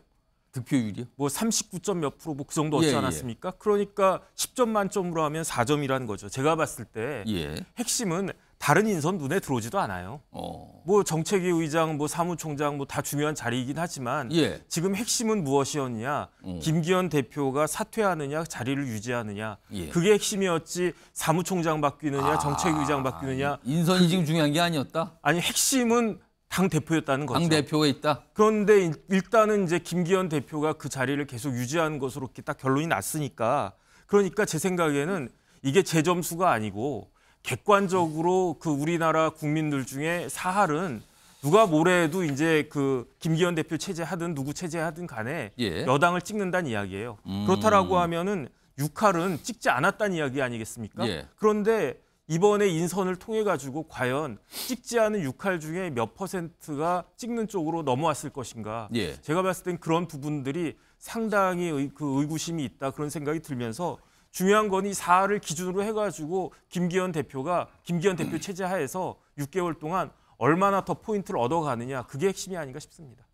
득표율이요? 뭐3 9몇 프로 뭐 그 정도 얻지 예, 예. 않았습니까? 예. 그러니까 10점 만점으로 하면 4점이라는 거죠. 제가 봤을 때 예. 핵심은 다른 인선 눈에 들어오지도 않아요. 어. 뭐 정책위 의장, 뭐 사무총장, 뭐 다 중요한 자리이긴 하지만 예. 지금 핵심은 무엇이었냐? 음. 어. 김기현 대표가 사퇴하느냐, 자리를 유지하느냐, 예. 그게 핵심이었지 사무총장 바뀌느냐, 아. 정책위 의장 바뀌느냐. 인선이 그, 지금 중요한 게 아니었다. 아니 핵심은 당 대표였다는 거죠. 당 대표가 있다. 그런데 일단은 이제 김기현 대표가 그 자리를 계속 유지하는 것으로 딱 결론이 났으니까 그러니까 제 생각에는 이게 제 점수가 아니고 객관적으로 그 우리나라 국민들 중에 사할은 누가 뭐래도 이제 그 김기현 대표 체제하든 누구 체제하든 간에 예. 여당을 찍는다는 이야기예요. 음. 그렇다라고 하면은 6할은 찍지 않았다는 이야기 아니겠습니까? 예. 그런데 이번에 인선을 통해 가지고 과연 찍지 않은 6할 중에 몇 퍼센트가 찍는 쪽으로 넘어왔을 것인가? 예. 제가 봤을 땐 그런 부분들이 상당히 의, 그 의구심이 있다 그런 생각이 들면서 중요한 건 이 사안을 기준으로 해가지고 김기현 대표가 김기현 대표 체제 하에서 6개월 동안 얼마나 더 포인트를 얻어가느냐 그게 핵심이 아닌가 싶습니다.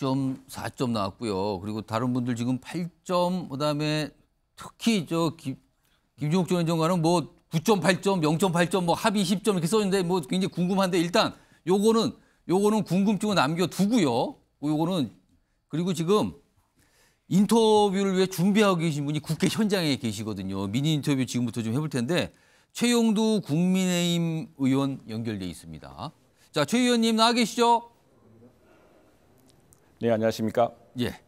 6점, 4점 나왔고요. 그리고 다른 분들 지금 8점, 그다음에 특히 저 김, 김종욱 전 장관은 뭐 9.8점, 0.8점, 뭐 합의 10점 이렇게 써있는데 뭐 굉장히 궁금한데 일단 요거는 요거는 궁금증을 남겨두고요. 요거는 그리고 지금 인터뷰를 위해 준비하고 계신 분이 국회 현장에 계시거든요. 미니 인터뷰 지금부터 좀 해볼 텐데 최용두 국민의힘 의원 연결돼 있습니다. 자, 최 의원님 나와 계시죠? 네, 안녕하십니까? 예.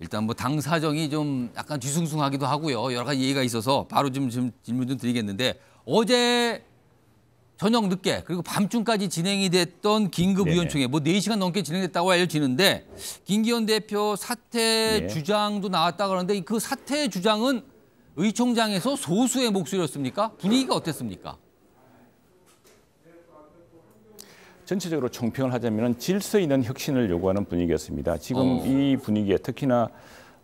일단 뭐당 사정이 좀 약간 뒤숭숭하기도 하고요. 여러 가지 얘기가 있어서 바로 지금 질문 좀 드리겠는데 어제 저녁 늦게 그리고 밤중까지 진행이 됐던 긴급위원총회 뭐 네시간 넘게 진행됐다고 알려지는데 김기현 대표 사퇴 네. 주장도 나왔다 그러는데 그 사퇴 주장은 의 총장에서 소수의 목소리였습니까? 분위기가 어땠습니까? 전체적으로 총평을 하자면 질서 있는 혁신을 요구하는 분위기였습니다. 지금 어. 이 분위기에 특히나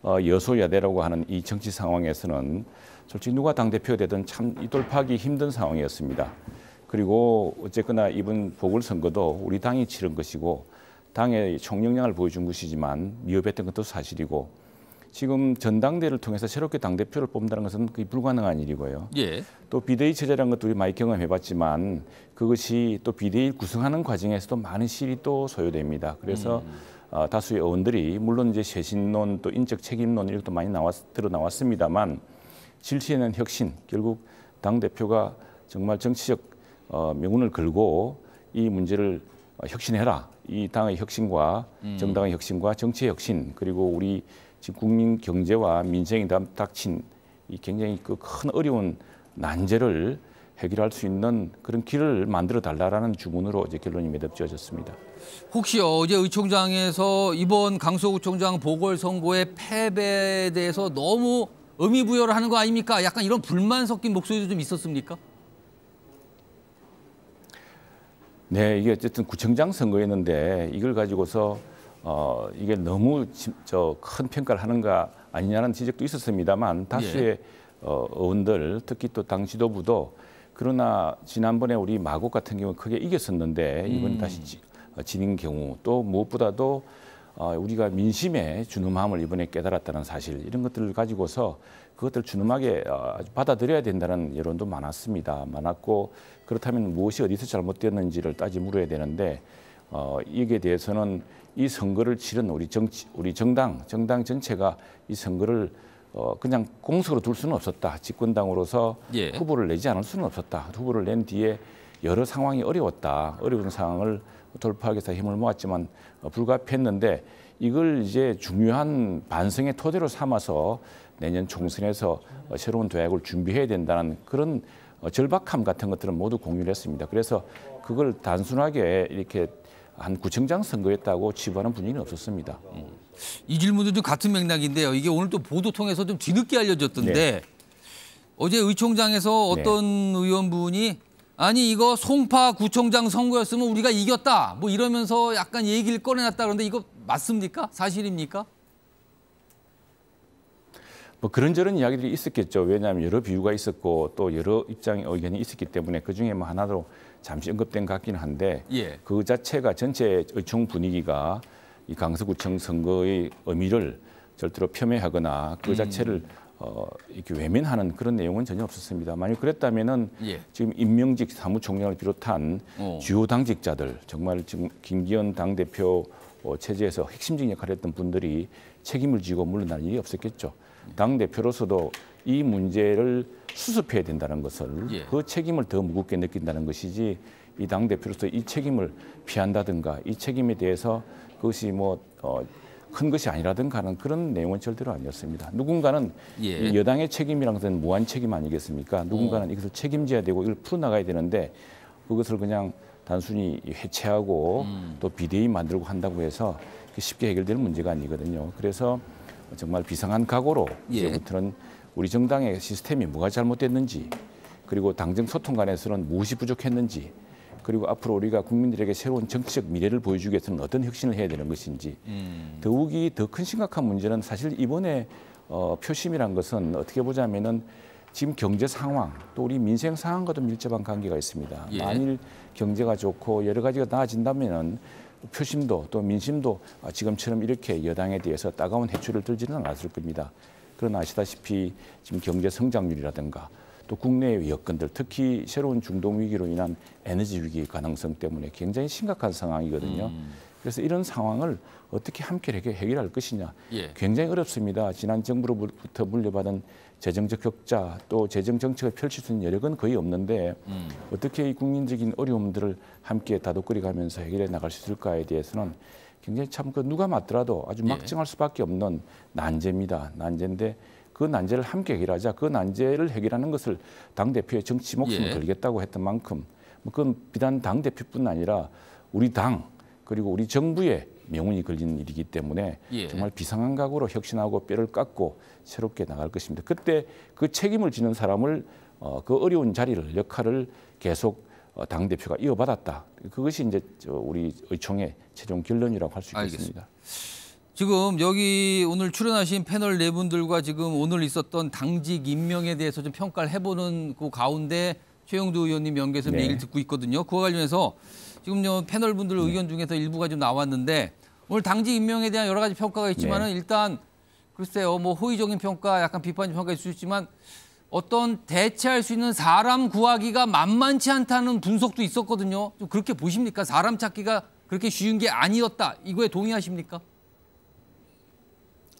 어, 여소야대라고 하는 이 정치 상황에서는 솔직히 누가 당대표 되든 참 돌파하기 힘든 상황이었습니다. 그리고 어쨌거나 이번 보궐선거도 우리 당이 치른 것이고 당의 총력량을 보여준 것이지만 미흡했던 것도 사실이고 지금 전당대를 통해서 새롭게 당대표를 뽑는다는 것은 거의 불가능한 일이고요. 예. 또 비대위 체제라는 것도 우리 많이 경험해봤지만 그것이 또 비대위 구성하는 과정에서도 많은 실이 또 소요됩니다. 그래서 음. 어, 다수의 의원들이 물론 이제 쇄신론 또 인적 책임론 이렇게 많이 나왔, 드러나왔습니다만 질시에는 혁신 결국 당 대표가 정말 정치적 어, 명운을 걸고 이 문제를 혁신해라. 이 당의 혁신과 음. 정당의 혁신과 정치의 혁신 그리고 우리 지금 국민 경제와 민생이 닥친 이 굉장히 그 큰 어려운 난제를 해결할 수 있는 그런 길을 만들어 달라라는 주문으로 이제 결론이 매듭지어졌습니다. 혹시 어제 의총장에서 이번 강서구청장 보궐선거의 패배에 대해서 너무 의미 부여를 하는 거 아닙니까? 약간 이런 불만 섞인 목소리도 좀 있었습니까? 네, 이게 어쨌든 구청장 선거였는데 이걸 가지고서 어, 이게 너무 저 큰 평가를 하는가 아니냐는 지적도 있었습니다만 다수의 예. 어, 의원들 특히 또당 지도부도 그러나 지난번에 우리 마곡 같은 경우 크게 이겼었는데 이번 음. 다시 지, 어, 지닌 경우 또 무엇보다도 어, 우리가 민심에 준엄함을 이번에 깨달았다는 사실 이런 것들을 가지고서 그것들 을 준엄하게 어, 받아들여야 된다는 여론도 많았습니다. 많았고 그렇다면 무엇이 어디서 잘못되었는지를 따지 물어야 되는데 어, 이에 대해서는 이 선거를 치른 우리 정 우리 정당 정당 전체가 이 선거를 어, 그냥 공석로둘 수는 없었다. 집권당으로서 예. 후보를 내지 않을 수는 없었다. 후보를 낸 뒤에 여러 상황이 어려웠다. 어려운 상황을 돌파하기 위해서 힘을 모았지만 어, 불가피했는데 이걸 이제 중요한 반성의 토대로 삼아서 내년 총선에서 어, 새로운 도약을 준비해야 된다는 그런 어, 절박함 같은 것들은 모두 공유를 했습니다. 그래서 그걸 단순하게 이렇게 한 구청장 선거였다고 치부하는 분위기는 없었습니다. 음. 이 질문도 좀 같은 맥락인데요. 이게 오늘 또 보도 통해서 좀 뒤늦게 알려졌던데 네. 어제 의총장에서 네. 어떤 네. 의원분이 아니 이거 송파 구청장 선거였으면 우리가 이겼다 뭐 이러면서 약간 얘기를 꺼내놨다 그런데 이거 맞습니까? 사실입니까? 뭐 그런저런 이야기들이 있었겠죠. 왜냐하면 여러 비유가 있었고 또 여러 입장의 의견이 있었기 때문에 그 중에 뭐 하나로 잠시 언급된 것 같긴 한데 예. 그 자체가 전체 의총 분위기가 이 강서구청 선거의 의미를 절대로 폄훼하거나 그 음. 자체를 어, 이렇게 외면하는 그런 내용은 전혀 없었습니다. 만약 그랬다면은 예. 지금 임명직 사무총장을 비롯한 어. 주요 당직자들 정말 지금 김기현 당 대표 어, 체제에서 핵심적인 역할을 했던 분들이 책임을 지고 물러날 일이 없었겠죠. 당 대표로서도 이 문제를 수습해야 된다는 것을 예. 그 책임을 더 무겁게 느낀다는 것이지 이 당 대표로서 이 책임을 피한다든가 이 책임에 대해서 그것이 뭐큰 어, 것이 아니라든가 하는 그런 내용은 절대로 아니었습니다. 누군가는 예. 여당의 책임이랑 은 무한 책임 아니겠습니까? 누군가는 오. 어. 이것을 책임져야 되고 이걸 풀어나가야 되는데 그것을 그냥 단순히 해체하고 음. 또 비대위 만들고 한다고 해서 쉽게 해결되는 문제가 아니거든요. 그래서 정말 비상한 각오로 예. 이제부터는 우리 정당의 시스템이 뭐가 잘못됐는지 그리고 당정 소통 간에서는 무엇이 부족했는지 그리고 앞으로 우리가 국민들에게 새로운 정치적 미래를 보여주기 위해서는 어떤 혁신을 해야 되는 것인지 음. 더욱이 더 큰 심각한 문제는 사실 이번에 어, 표심이란 것은 어떻게 보자면은 지금 경제 상황 또 우리 민생 상황과도 밀접한 관계가 있습니다. 예. 만일 경제가 좋고 여러 가지가 나아진다면은 표심도 또 민심도 지금처럼 이렇게 여당에 대해서 따가운 해초를 들지는 않았을 겁니다. 그러나 아시다시피 지금 경제 성장률이라든가 또 국내의 여건들 특히 새로운 중동 위기로 인한 에너지 위기 가능성 때문에 굉장히 심각한 상황이거든요. 음. 그래서 이런 상황을 어떻게 함께 해결할 것이냐 예. 굉장히 어렵습니다. 지난 정부로부터 물려받은 재정적 격자 또 재정 정책을 펼칠 수 있는 여력은 거의 없는데 음. 어떻게 이 국민적인 어려움들을 함께 다독거리가면서 해결해 나갈 수 있을까에 대해서는 굉장히 참 그 누가 맞더라도 아주 예. 막증할 수밖에 없는 난제입니다. 난제인데 그 난제를 함께 해결하자. 그 난제를 해결하는 것을 당 대표의 정치 목숨을 예. 걸겠다고 했던 만큼 뭐 그건 비단 당 대표뿐 아니라 우리 당 그리고 우리 정부의 명운이 걸리는 일이기 때문에 예. 정말 비상한 각오로 혁신하고 뼈를 깎고 새롭게 나갈 것입니다. 그때 그 책임을 지는 사람을 어, 그 어려운 자리를 역할을 계속 어, 당 대표가 이어받았다. 그것이 이제 우리 의총의 최종 결론이라고 할 수 있겠습니다. 알겠습니다. 지금 여기 오늘 출연하신 패널 네 분들과 지금 오늘 있었던 당직 임명에 대해서 좀 평가를 해보는 그 가운데 최영두 의원님 연계에서 네. 매일 듣고 있거든요. 그와 관련해서 지금 요 패널 분들 의견 네. 중에서 일부가 좀 나왔는데 오늘 당직 임명에 대한 여러 가지 평가가 있지만은 네. 일단 글쎄요, 뭐 호의적인 평가, 약간 비판적인 평가 있을 수 있지만 어떤 대체할 수 있는 사람 구하기가 만만치 않다는 분석도 있었거든요. 좀 그렇게 보십니까? 사람 찾기가 그렇게 쉬운 게 아니었다. 이거에 동의하십니까?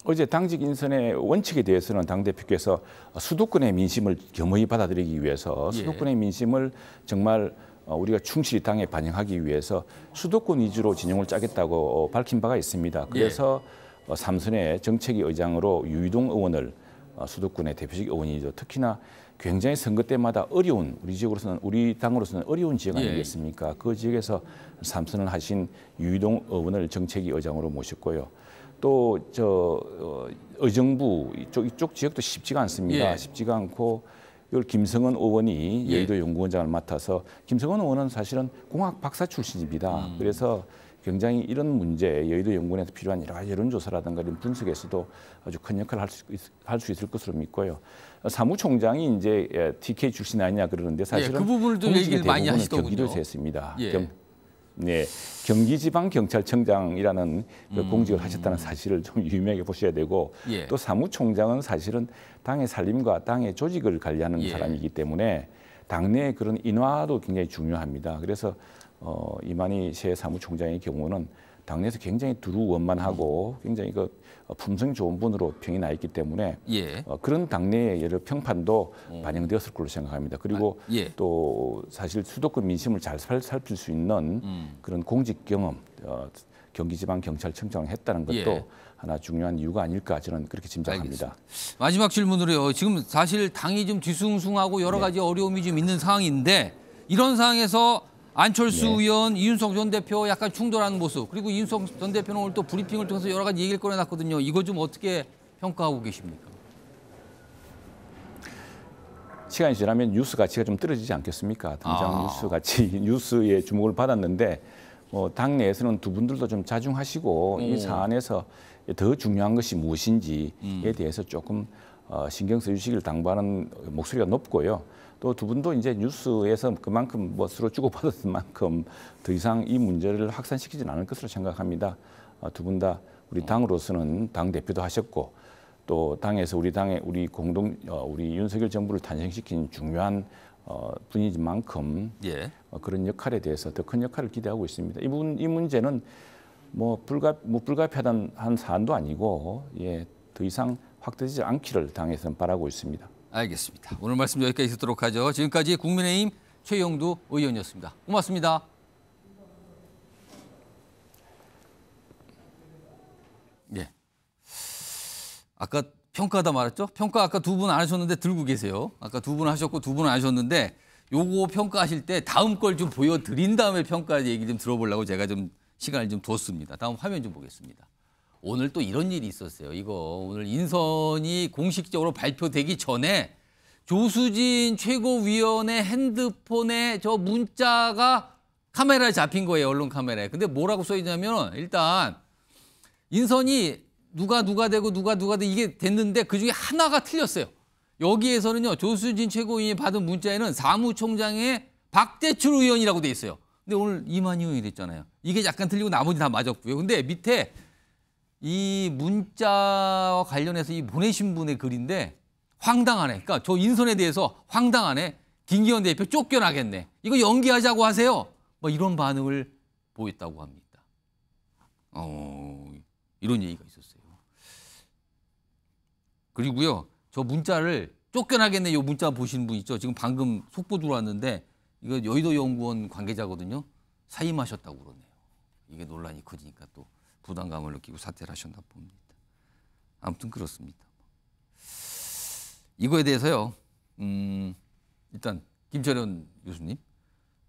어제 당직 인선의 원칙에 대해서는 당 대표께서 수도권의 민심을 겸허히 받아들이기 위해서 예. 수도권의 민심을 정말 우리가 충실히 당에 반영하기 위해서 수도권 위주로 진영을 짜겠다고 밝힌 바가 있습니다. 예. 그래서 예. 어, 삼선의 정책위 의장으로 유희동 의원을 어, 수도권의 대표적 의원이죠. 특히나 굉장히 선거 때마다 어려운 우리 지역으로서는 우리 당으로서는 어려운 지역 예. 아니겠습니까? 예. 그 지역에서 삼선을 하신 유희동 의원을 정책위 의장으로 모셨고요. 또저 어, 의정부 이쪽 이쪽 지역도 쉽지가 않습니다. 예. 쉽지가 않고 이걸 김성은 의원이 예. 여의도 연구원장을 맡아서 김성은 의원은 사실은 공학 박사 출신입니다. 음. 그래서 굉장히 이런 문제 여의도 연구원에서 필요한 여러 가지 여론조사라든가 이런 분석에서도 아주 큰 역할을 할 수 있을 것으로 믿고요. 사무총장이 이제 예, TK 출신 아니냐 그러는데 예, 사실은 예, 그 부분도 얘기를 많이 하시더군요. 경기도에서 했습니다. 예. 경, 네, 경기지방경찰청장이라는 그 음. 공직을 하셨다는 사실을 좀 *laughs* 유명하게 보셔야 되고 예. 또 사무총장은 사실은 당의 살림과 당의 조직을 관리하는 예. 사람이기 때문에 당내의 그런 인화도 굉장히 중요합니다. 그래서 어, 이만희 새 사무총장의 경우는 당내에서 굉장히 두루 원만하고 음. 굉장히 그 어, 품성 좋은 분으로 평이 나 있기 때문에 예. 어, 그런 당내의 여러 평판도 음. 반영되었을 걸로 생각합니다. 그리고 아, 예. 또 사실 수도권 민심을 잘 살, 살필 수 있는 음. 그런 공직 경험 어, 경기지방경찰청장을 했다는 것도 예. 하나 중요한 이유가 아닐까 저는 그렇게 짐작합니다. 알겠습니다. 마지막 질문으로요. 지금 사실 당이 좀 뒤숭숭하고 여러 네. 가지 네. 어려움이 좀 있는 상황인데 이런 상황에서 안철수 네. 의원, 이윤석 전 대표 약간 충돌하는 모습. 그리고 이윤석 전 대표는 오늘 또 브리핑을 통해서 여러 가지 얘기를 꺼내놨거든요. 이거 좀 어떻게 평가하고 계십니까? 시간이 지나면 뉴스 가치가 좀 떨어지지 않겠습니까? 당장 아. 뉴스 가치, *laughs* 뉴스에 주목을 받았는데 뭐 당내에서는 두 분들도 좀 자중하시고 오. 이 사안에서 더 중요한 것이 무엇인지에 음. 대해서 조금 어, 신경 써주시길 당부하는 목소리가 높고요. 또두 분도 이제 뉴스에서 그만큼 뭐 서로 주고받은 았 *laughs* 만큼 더 이상 이 문제를 확산시키진 않을 것으로 생각합니다. 어, 두분 다 우리 당으로서는 당 대표도 하셨고 또 당에서 우리 당의 우리 공동 어, 우리 윤석열 정부를 탄생시킨 중요한 어, 분이지만큼 예. 어, 그런 역할에 대해서 더 큰 역할을 기대하고 있습니다. 이 부분 이 문제는 뭐 불가 뭐 불가피하다는 한 사안도 아니고 예, 더 이상 확대되지 않기를 당에서는 바라고 있습니다. 알겠습니다. 오늘 말씀 여기까지 듣도록 하죠. 지금까지 국민의힘 최영두 의원이었습니다. 고맙습니다. 예. 아까 평가하다 말했죠? 평가 아까 두 분 안 하셨는데 들고 계세요. 아까 두 분 하셨고 두 분 안 하셨는데 요거 평가하실 때 다음 걸 좀 보여드린 다음에 평가 얘기 좀 들어보려고 제가 좀 시간을 좀 뒀습니다. 다음 화면 좀 보겠습니다. 오늘 또 이런 일이 있었어요. 이거 오늘 인선이 공식적으로 발표되기 전에 조수진 최고위원의 핸드폰에 저 문자가 카메라에 잡힌 거예요. 언론 카메라에. 근데 뭐라고 써 있냐면 일단 인선이 누가 누가 되고 누가 누가 되고 이게 됐는데 그중에 하나가 틀렸어요. 여기에서는요. 조수진 최고위원이 받은 문자에는 사무총장의 박대출 의원이라고 돼 있어요. 근데 오늘 이만희 의원이 됐잖아요. 이게 약간 틀리고 나머지 다 맞았고요. 근데 밑에 이 문자와 관련해서 이 보내신 분의 글인데 황당하네. 그러니까 저 인선에 대해서 황당하네. 김기현 대표 쫓겨나겠네. 이거 연기하자고 하세요. 뭐 이런 반응을 보였다고 합니다. 어, 이런 얘기가 있었어요. 그리고요. 저 문자를 쫓겨나겠네. 요 문자 보시는 분 있죠. 지금 방금 속보 들어왔는데 이거 여의도 연구원 관계자거든요. 사임하셨다고 그러네요. 이게 논란이 커지니까 또 부담감을 느끼고 사퇴를 하셨나 봅니다. 아무튼 그렇습니다. 이거에 대해서요. 음, 일단 김철현 교수님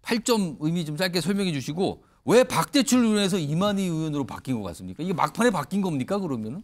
8점 의미 좀 짧게 설명해 주시고 왜 박대출 의원에서 이만희 의원으로 바뀐 것 같습니까? 이게 막판에 바뀐 겁니까 그러면은?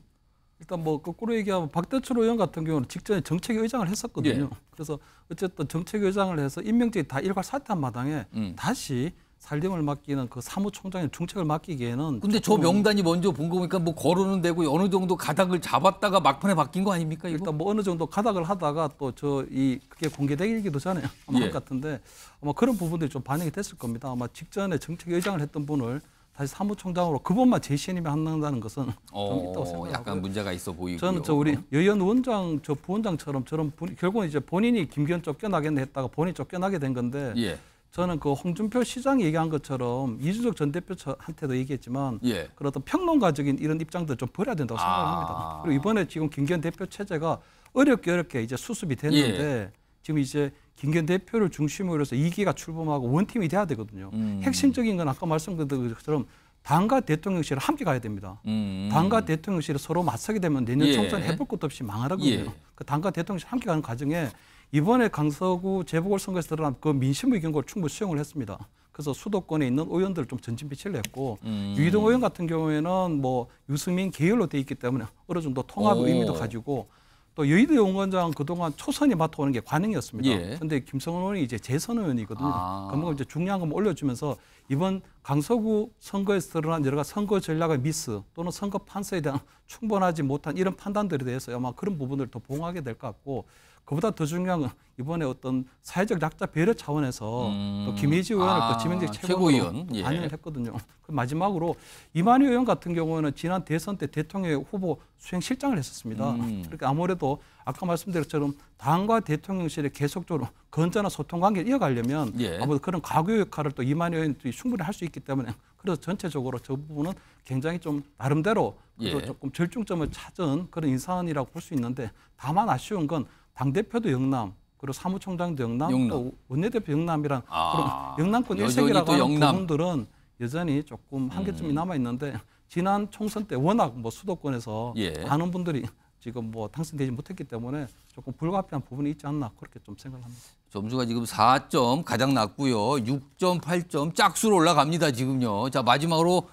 일단 뭐 거꾸로 얘기하면 박대출 의원 같은 경우는 직전에 정책의장을 했었거든요. 예. 그래서 어쨌든 정책의장을 해서 임명직이 다 일괄 사퇴한 마당에 음. 다시 살림을 맡기는 그 사무총장의 중책을 맡기기에는 근데 저 명단이 먼저 본 거니까 뭐 거론은 되고 어느 정도 가닥을 잡았다가 막판에 바뀐 거 아닙니까? 이거? 일단 뭐 어느 정도 가닥을 하다가 또 저 이 그게 공개되기도 전에 *laughs* 아마 예. 할 같은데 아마 그런 부분들이 좀 반영이 됐을 겁니다. 아마 직전에 정책 의장을 했던 분을 다시 사무총장으로 그분만 재신임을 한다는 것은 어, 좀 있다고 생각하고 약간 문제가 있어 보이고요. 저는 저 우리 여연 원장 저 부원장처럼 저런 분 결국은 이제 본인이 김기현 쫓겨나겠네 했다가 본인이 쫓겨나게 된 건데. 예. 저는 그 홍준표 시장 얘기한 것처럼 이준석 전 대표한테도 얘기했지만 예. 그런 던 평론가적인 이런 입장들 좀 버려야 된다고 아. 생각합니다. 그리고 이번에 지금 김기현 대표 체제가 어렵게 어렵게 이제 수습이 됐는데 예. 지금 이제 김기현 대표를 중심으로 해서 이기가 출범하고 원팀이 돼야 되거든요. 음. 핵심적인 건 아까 말씀드린 것처럼 당과 대통령실을 함께 가야 됩니다. 음. 당과 대통령실을 서로 맞서게 되면 내년 예. 총선 해볼 것도 없이 망하거든요. 예. 그 당과 대통령실 함께 가는 과정에 이번에 강서구 재보궐선거에서 드러난 그 민심 의견을 충분히 수용을 했습니다. 그래서 수도권에 있는 의원들 좀 전진배치를 했고 음. 유이동 의원 같은 경우에는 뭐 유승민 계열로 돼 있기 때문에 어느 정도 통합 오. 의미도 가지고 또 여의도 의원장 그동안 초선이 맡아오는 게 관행이었습니다. 그런데 예. 김성원 의원이 이제 재선 의원이거든요. 아. 그만큼 이제 중요한 건 올려주면서 이번 강서구 선거에서 드러난 여러 가지 선거 전략의 미스 또는 선거 판서에 대한 충분하지 못한 이런 판단들에 대해서 아마 그런 부분을 더 봉하게 될 것 같고 그보다 더 중요한 건 이번에 어떤 사회적 약자 배려 차원에서 음. 또 김혜지 의원을 아, 또 지명직 최고위원 예. 반영을 했거든요. 그 마지막으로 이만희 의원 같은 경우에는 지난 대선 때 대통령 후보 수행 실장을 했었습니다. 음. 그러니까 아무래도 아까 말씀드렸처럼 당과 대통령실에 계속적으로 건전한 소통 관계를 이어가려면 예. 아무래도 그런 과거 역할을 또 이만희 의원이 충분히 할 수 있기 때문에 그래서 전체적으로 저 부분은 굉장히 좀 나름대로 예. 조금 절충점을 찾은 그런 인사안이라고 볼 수 있는데 다만 아쉬운 건 당대표도 영남, 그리고 사무총장도 영남, 영남. 아, 또 원내대표 영남이랑 아, 영남권 일색이라고 하는 영남. 부분들은 여전히 조금 한계점이 음. 남아 있는데 지난 총선 때 워낙 뭐 수도권에서 예. 많은 분들이 지금 뭐 당선되지 못했기 때문에 조금 불가피한 부분이 있지 않나 그렇게 좀 생각합니다. 점수가 지금 4점 가장 낮고요. 6점, 8점 짝수로 올라갑니다. 지금요. 자 마지막으로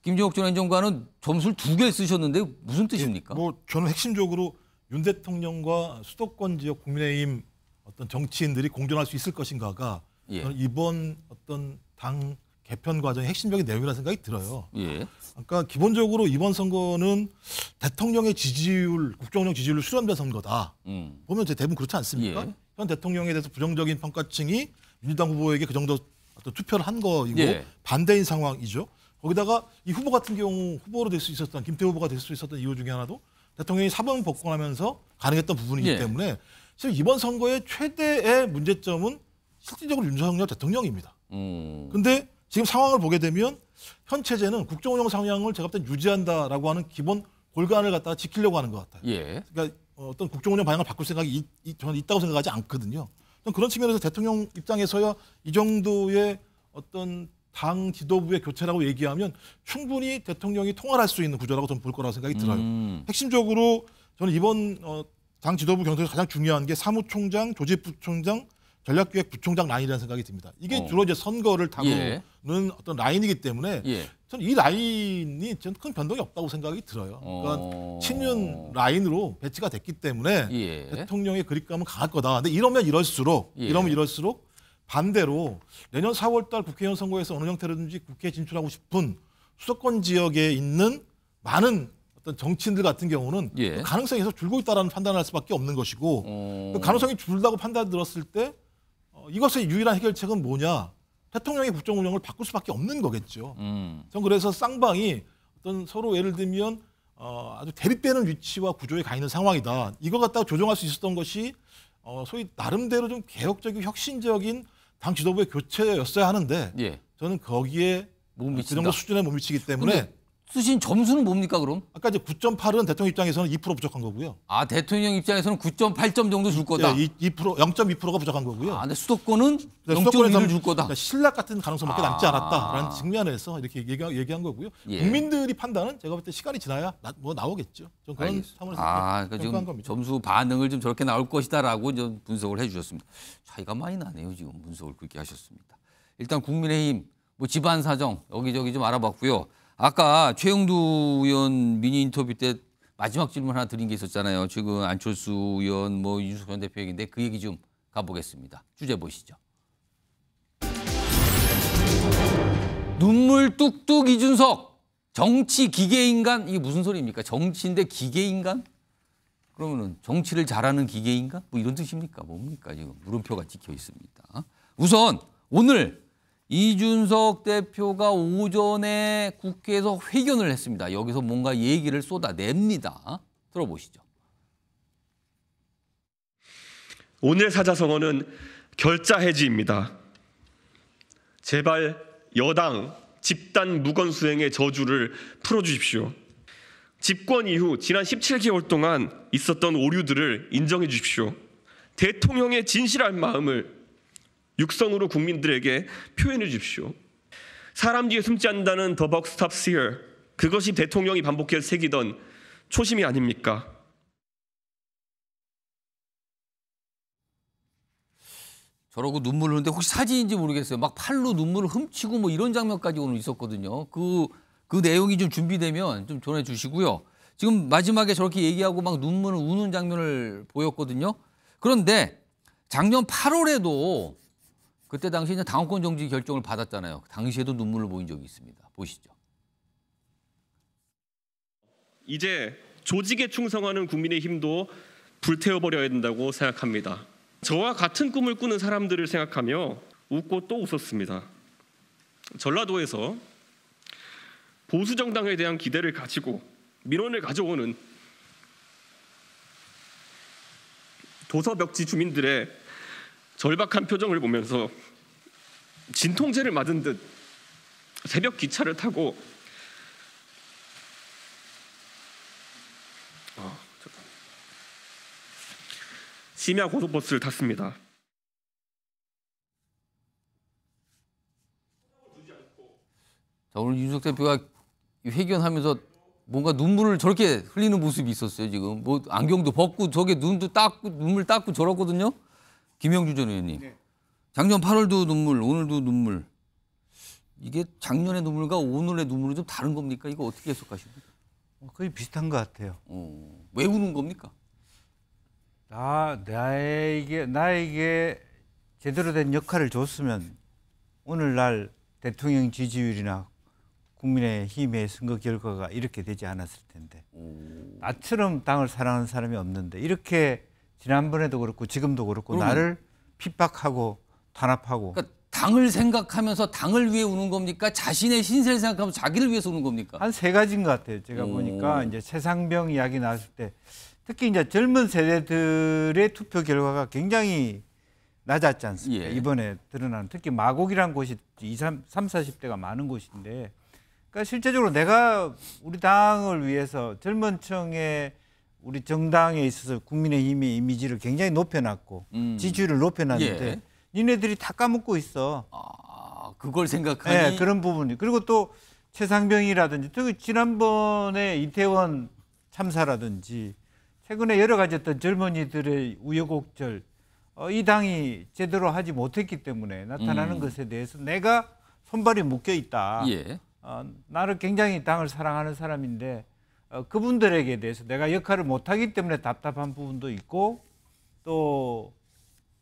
김종옥 전 행정관은 점수를 두 개 쓰셨는데 무슨 뜻입니까? 예, 뭐 저는 핵심적으로 윤 대통령과 수도권 지역 국민의힘 어떤 정치인들이 공존할 수 있을 것인가가 예. 이번 어떤 당 개편 과정의 핵심적인 내용이라는 생각이 들어요. 예. 그까 그러니까 기본적으로 이번 선거는 대통령의 지지율, 국정운영 지지율로 수렴된 선거다. 음. 보면 대부분 그렇지 않습니까? 예. 현 대통령에 대해서 부정적인 평가층이 민주당 후보에게 그 정도 어떤 투표를 한 거이고 예. 반대인 상황이죠. 거기다가 이 후보 같은 경우 후보로 될 수 있었던 김태 후보가 될 수 있었던 이유 중에 하나도 대통령이 사법 복권하면서 가능했던 부분이기 예. 때문에 지금 이번 선거의 최대의 문제점은 실질적으로 윤석열 대통령입니다. 그런데 음. 지금 상황을 보게 되면 현 체제는 국정운영 상향을 제가 볼땐 유지한다라고 하는 기본 골간을 갖다가 지키려고 하는 것 같아요. 예. 그러니까 어떤 국정운영 방향을 바꿀 생각이 이, 저는 있다고 생각하지 않거든요. 그런 측면에서 대통령 입장에서야 이 정도의 어떤 당 지도부의 교체라고 얘기하면 충분히 대통령이 통할수 있는 구조라고 저는 볼 거라고 생각이 들어요. 음. 핵심적으로 저는 이번 어, 당 지도부 경선에서 가장 중요한 게 사무총장, 조직부총장, 전략기획부총장 라인이라는 생각이 듭니다. 이게 어. 주로 이제 선거를 다루는 예. 어떤 라인이기 때문에 예. 저는 이 라인이 저는 큰 변동이 없다고 생각이 들어요. 그러니까 어. 친윤 라인으로 배치가 됐기 때문에 예. 대통령의 그립감은 강할 거다. 근데 이러면 이럴수록 예. 이러면 이럴수록 반대로 내년 4월달 국회의원 선거에서 어느 형태로든지 국회에 진출하고 싶은 수도권 지역에 있는 많은 어떤 정치인들 같은 경우는 예. 그가능성이 계속 줄고 있다라는 판단할 수밖에 없는 것이고 어... 그 가능성이 줄다고 판단 들었을 때 어, 이것의 유일한 해결책은 뭐냐 대통령의 국정 운영을 바꿀 수밖에 없는 거겠죠. 음. 전 그래서 쌍방이 어떤 서로 예를 들면 어, 아주 대립되는 위치와 구조에 가 있는 상황이다. 이거 갖다가 조정할 수 있었던 것이 어, 소위 나름대로 좀 개혁적이고 혁신적인 당 지도부의 교체였어야 하는데 예. 저는 거기에 그 정도 수준에 못 미치기 때문에 쓰신 점수는 뭡니까 그럼? 아까 이제 9.8은 대통령 입장에서는 2% 부족한 거고요. 아 대통령 입장에서는 9.8점 정도 줄 거다. 네, 2%, 0.2%가 부족한 거고요. 아, 근데 수도권은 네, 0.1을 줄 거다. 그러니까 신락 같은 가능성밖에 아. 남지 않았다라는 아. 측면에서 이렇게 얘기, 한 거고요. 예. 국민들이 판단은 제가 볼 때 시간이 지나야 나, 뭐 나오겠죠. 좀 그런 상황에서 아, 그러니까 지금 겁니다. 점수 반응을 좀 저렇게 나올 것이다라고 좀 분석을 해주셨습니다. 차이가 많이 나네요 지금 분석을 그렇게 하셨습니다. 일단 국민의힘 뭐 집안 사정 여기저기 좀 알아봤고요. 아까 최영두 의원 미니 인터뷰 때 마지막 질문 하나 드린 게 있었잖아요. 지금 안철수 의원, 뭐 윤석 현 대표 얘기인데 그 얘기 좀 가보겠습니다. 주제 보시죠. 눈물 뚝뚝 이준석 정치 기계인간 이게 무슨 소리입니까? 정치인데 기계인간? 그러면 정치를 잘하는 기계인간? 뭐 이런 뜻입니까? 뭡니까 지금 물음표가 찍혀 있습니다. 우선 오늘 이준석 대표가 오전에 국회에서 회견을 했습니다. 여기서 뭔가 얘기를 쏟아냅니다. 들어보시죠. 오늘 사자성어는 결자 해지입니다. 제발 여당 집단 무건 수행의 저주를 풀어 주십시오. 집권 이후 지난 17개월 동안 있었던 오류들을 인정해 주십시오. 대통령의 진실한 마음을 육성으로 국민들에게 표현해 주십시오. 사람 뒤에 숨지 않는다는 The buck stops here. 그것이 대통령이 반복해서 새기던 초심이 아닙니까? 저러고 눈물 흘는데 혹시 사진인지 모르겠어요. 막 팔로 눈물을 훔치고 뭐 이런 장면까지 오늘 있었거든요. 그, 그 내용이 좀 준비되면 좀 전해주시고요. 지금 마지막에 저렇게 얘기하고 막 눈물을 우는 장면을 보였거든요. 그런데 작년 8월에도 그때 당시 이제 당원권 정지 결정을 받았잖아요. 당시에도 눈물을 보인 적이 있습니다. 보시죠. 이제 조직에 충성하는 국민의 힘도 불태워버려야 된다고 생각합니다. 저와 같은 꿈을 꾸는 사람들을 생각하며 웃고 또 웃었습니다. 전라도에서 보수 정당에 대한 기대를 가지고 민원을 가져오는 도서벽지 주민들의 절박한 표정을 보면서 진통제를 맞은 듯 새벽 기차를 타고 아, 심야 고속버스를 탔습니다. 자, 오늘 윤석 대표가 회견하면서 뭔가 눈물을 저렇게 흘리는 모습이 있었어요, 지금. 뭐 안경도 벗고 저게 눈도 닦고 눈물 닦고 저러거든요. 김영주 전 의원님. 네. 작년 8월도 눈물, 오늘도 눈물. 이게 작년의 눈물과 오늘의 눈물은 좀 다른 겁니까? 이거 어떻게 해석하십니까? 어, 거의 비슷한 것 같아요. 어, 왜 우는 겁니까? 나 나에게 나에게 제대로 된 역할을 줬으면 오늘날 대통령 지지율이나 국민의 힘의 선거 결과가 이렇게 되지 않았을 텐데 오. 나처럼 당을 사랑하는 사람이 없는데 이렇게 지난번에도 그렇고 지금도 그렇고 음. 나를 핍박하고 탄압하고 그러니까 당을 생각하면서 당을 위해 우는 겁니까? 자신의 신세를 생각하면 자기를 위해서 우는 겁니까? 한 세 가지인 것 같아요. 제가 오. 보니까 이제 세상병 이야기 나왔을 때 특히 이제 젊은 세대들의 투표 결과가 굉장히 낮았지 않습니까? 예. 이번에 드러난 특히 마곡이란 곳이 이삼삼 사십 대가 많은 곳인데 그러니까 실제적으로 내가 우리 당을 위해서 젊은 층의 우리 정당에 있어서 국민의힘의 이미지를 굉장히 높여놨고 음. 지지율을 높여놨는데 예. 니네들이 다 까먹고 있어. 아, 그걸 생각하니 네, 그런 부분이 그리고 또 최상병이라든지 특히 지난번에 이태원 참사라든지 최근에 여러 가지 어떤 젊은이들의 우여곡절 어, 이 당이 제대로 하지 못했기 때문에 나타나는 음. 것에 대해서 내가 손발이 묶여 있다. 예. 어, 나를 굉장히 당을 사랑하는 사람인데 어, 그분들에게 대해서 내가 역할을 못하기 때문에 답답한 부분도 있고 또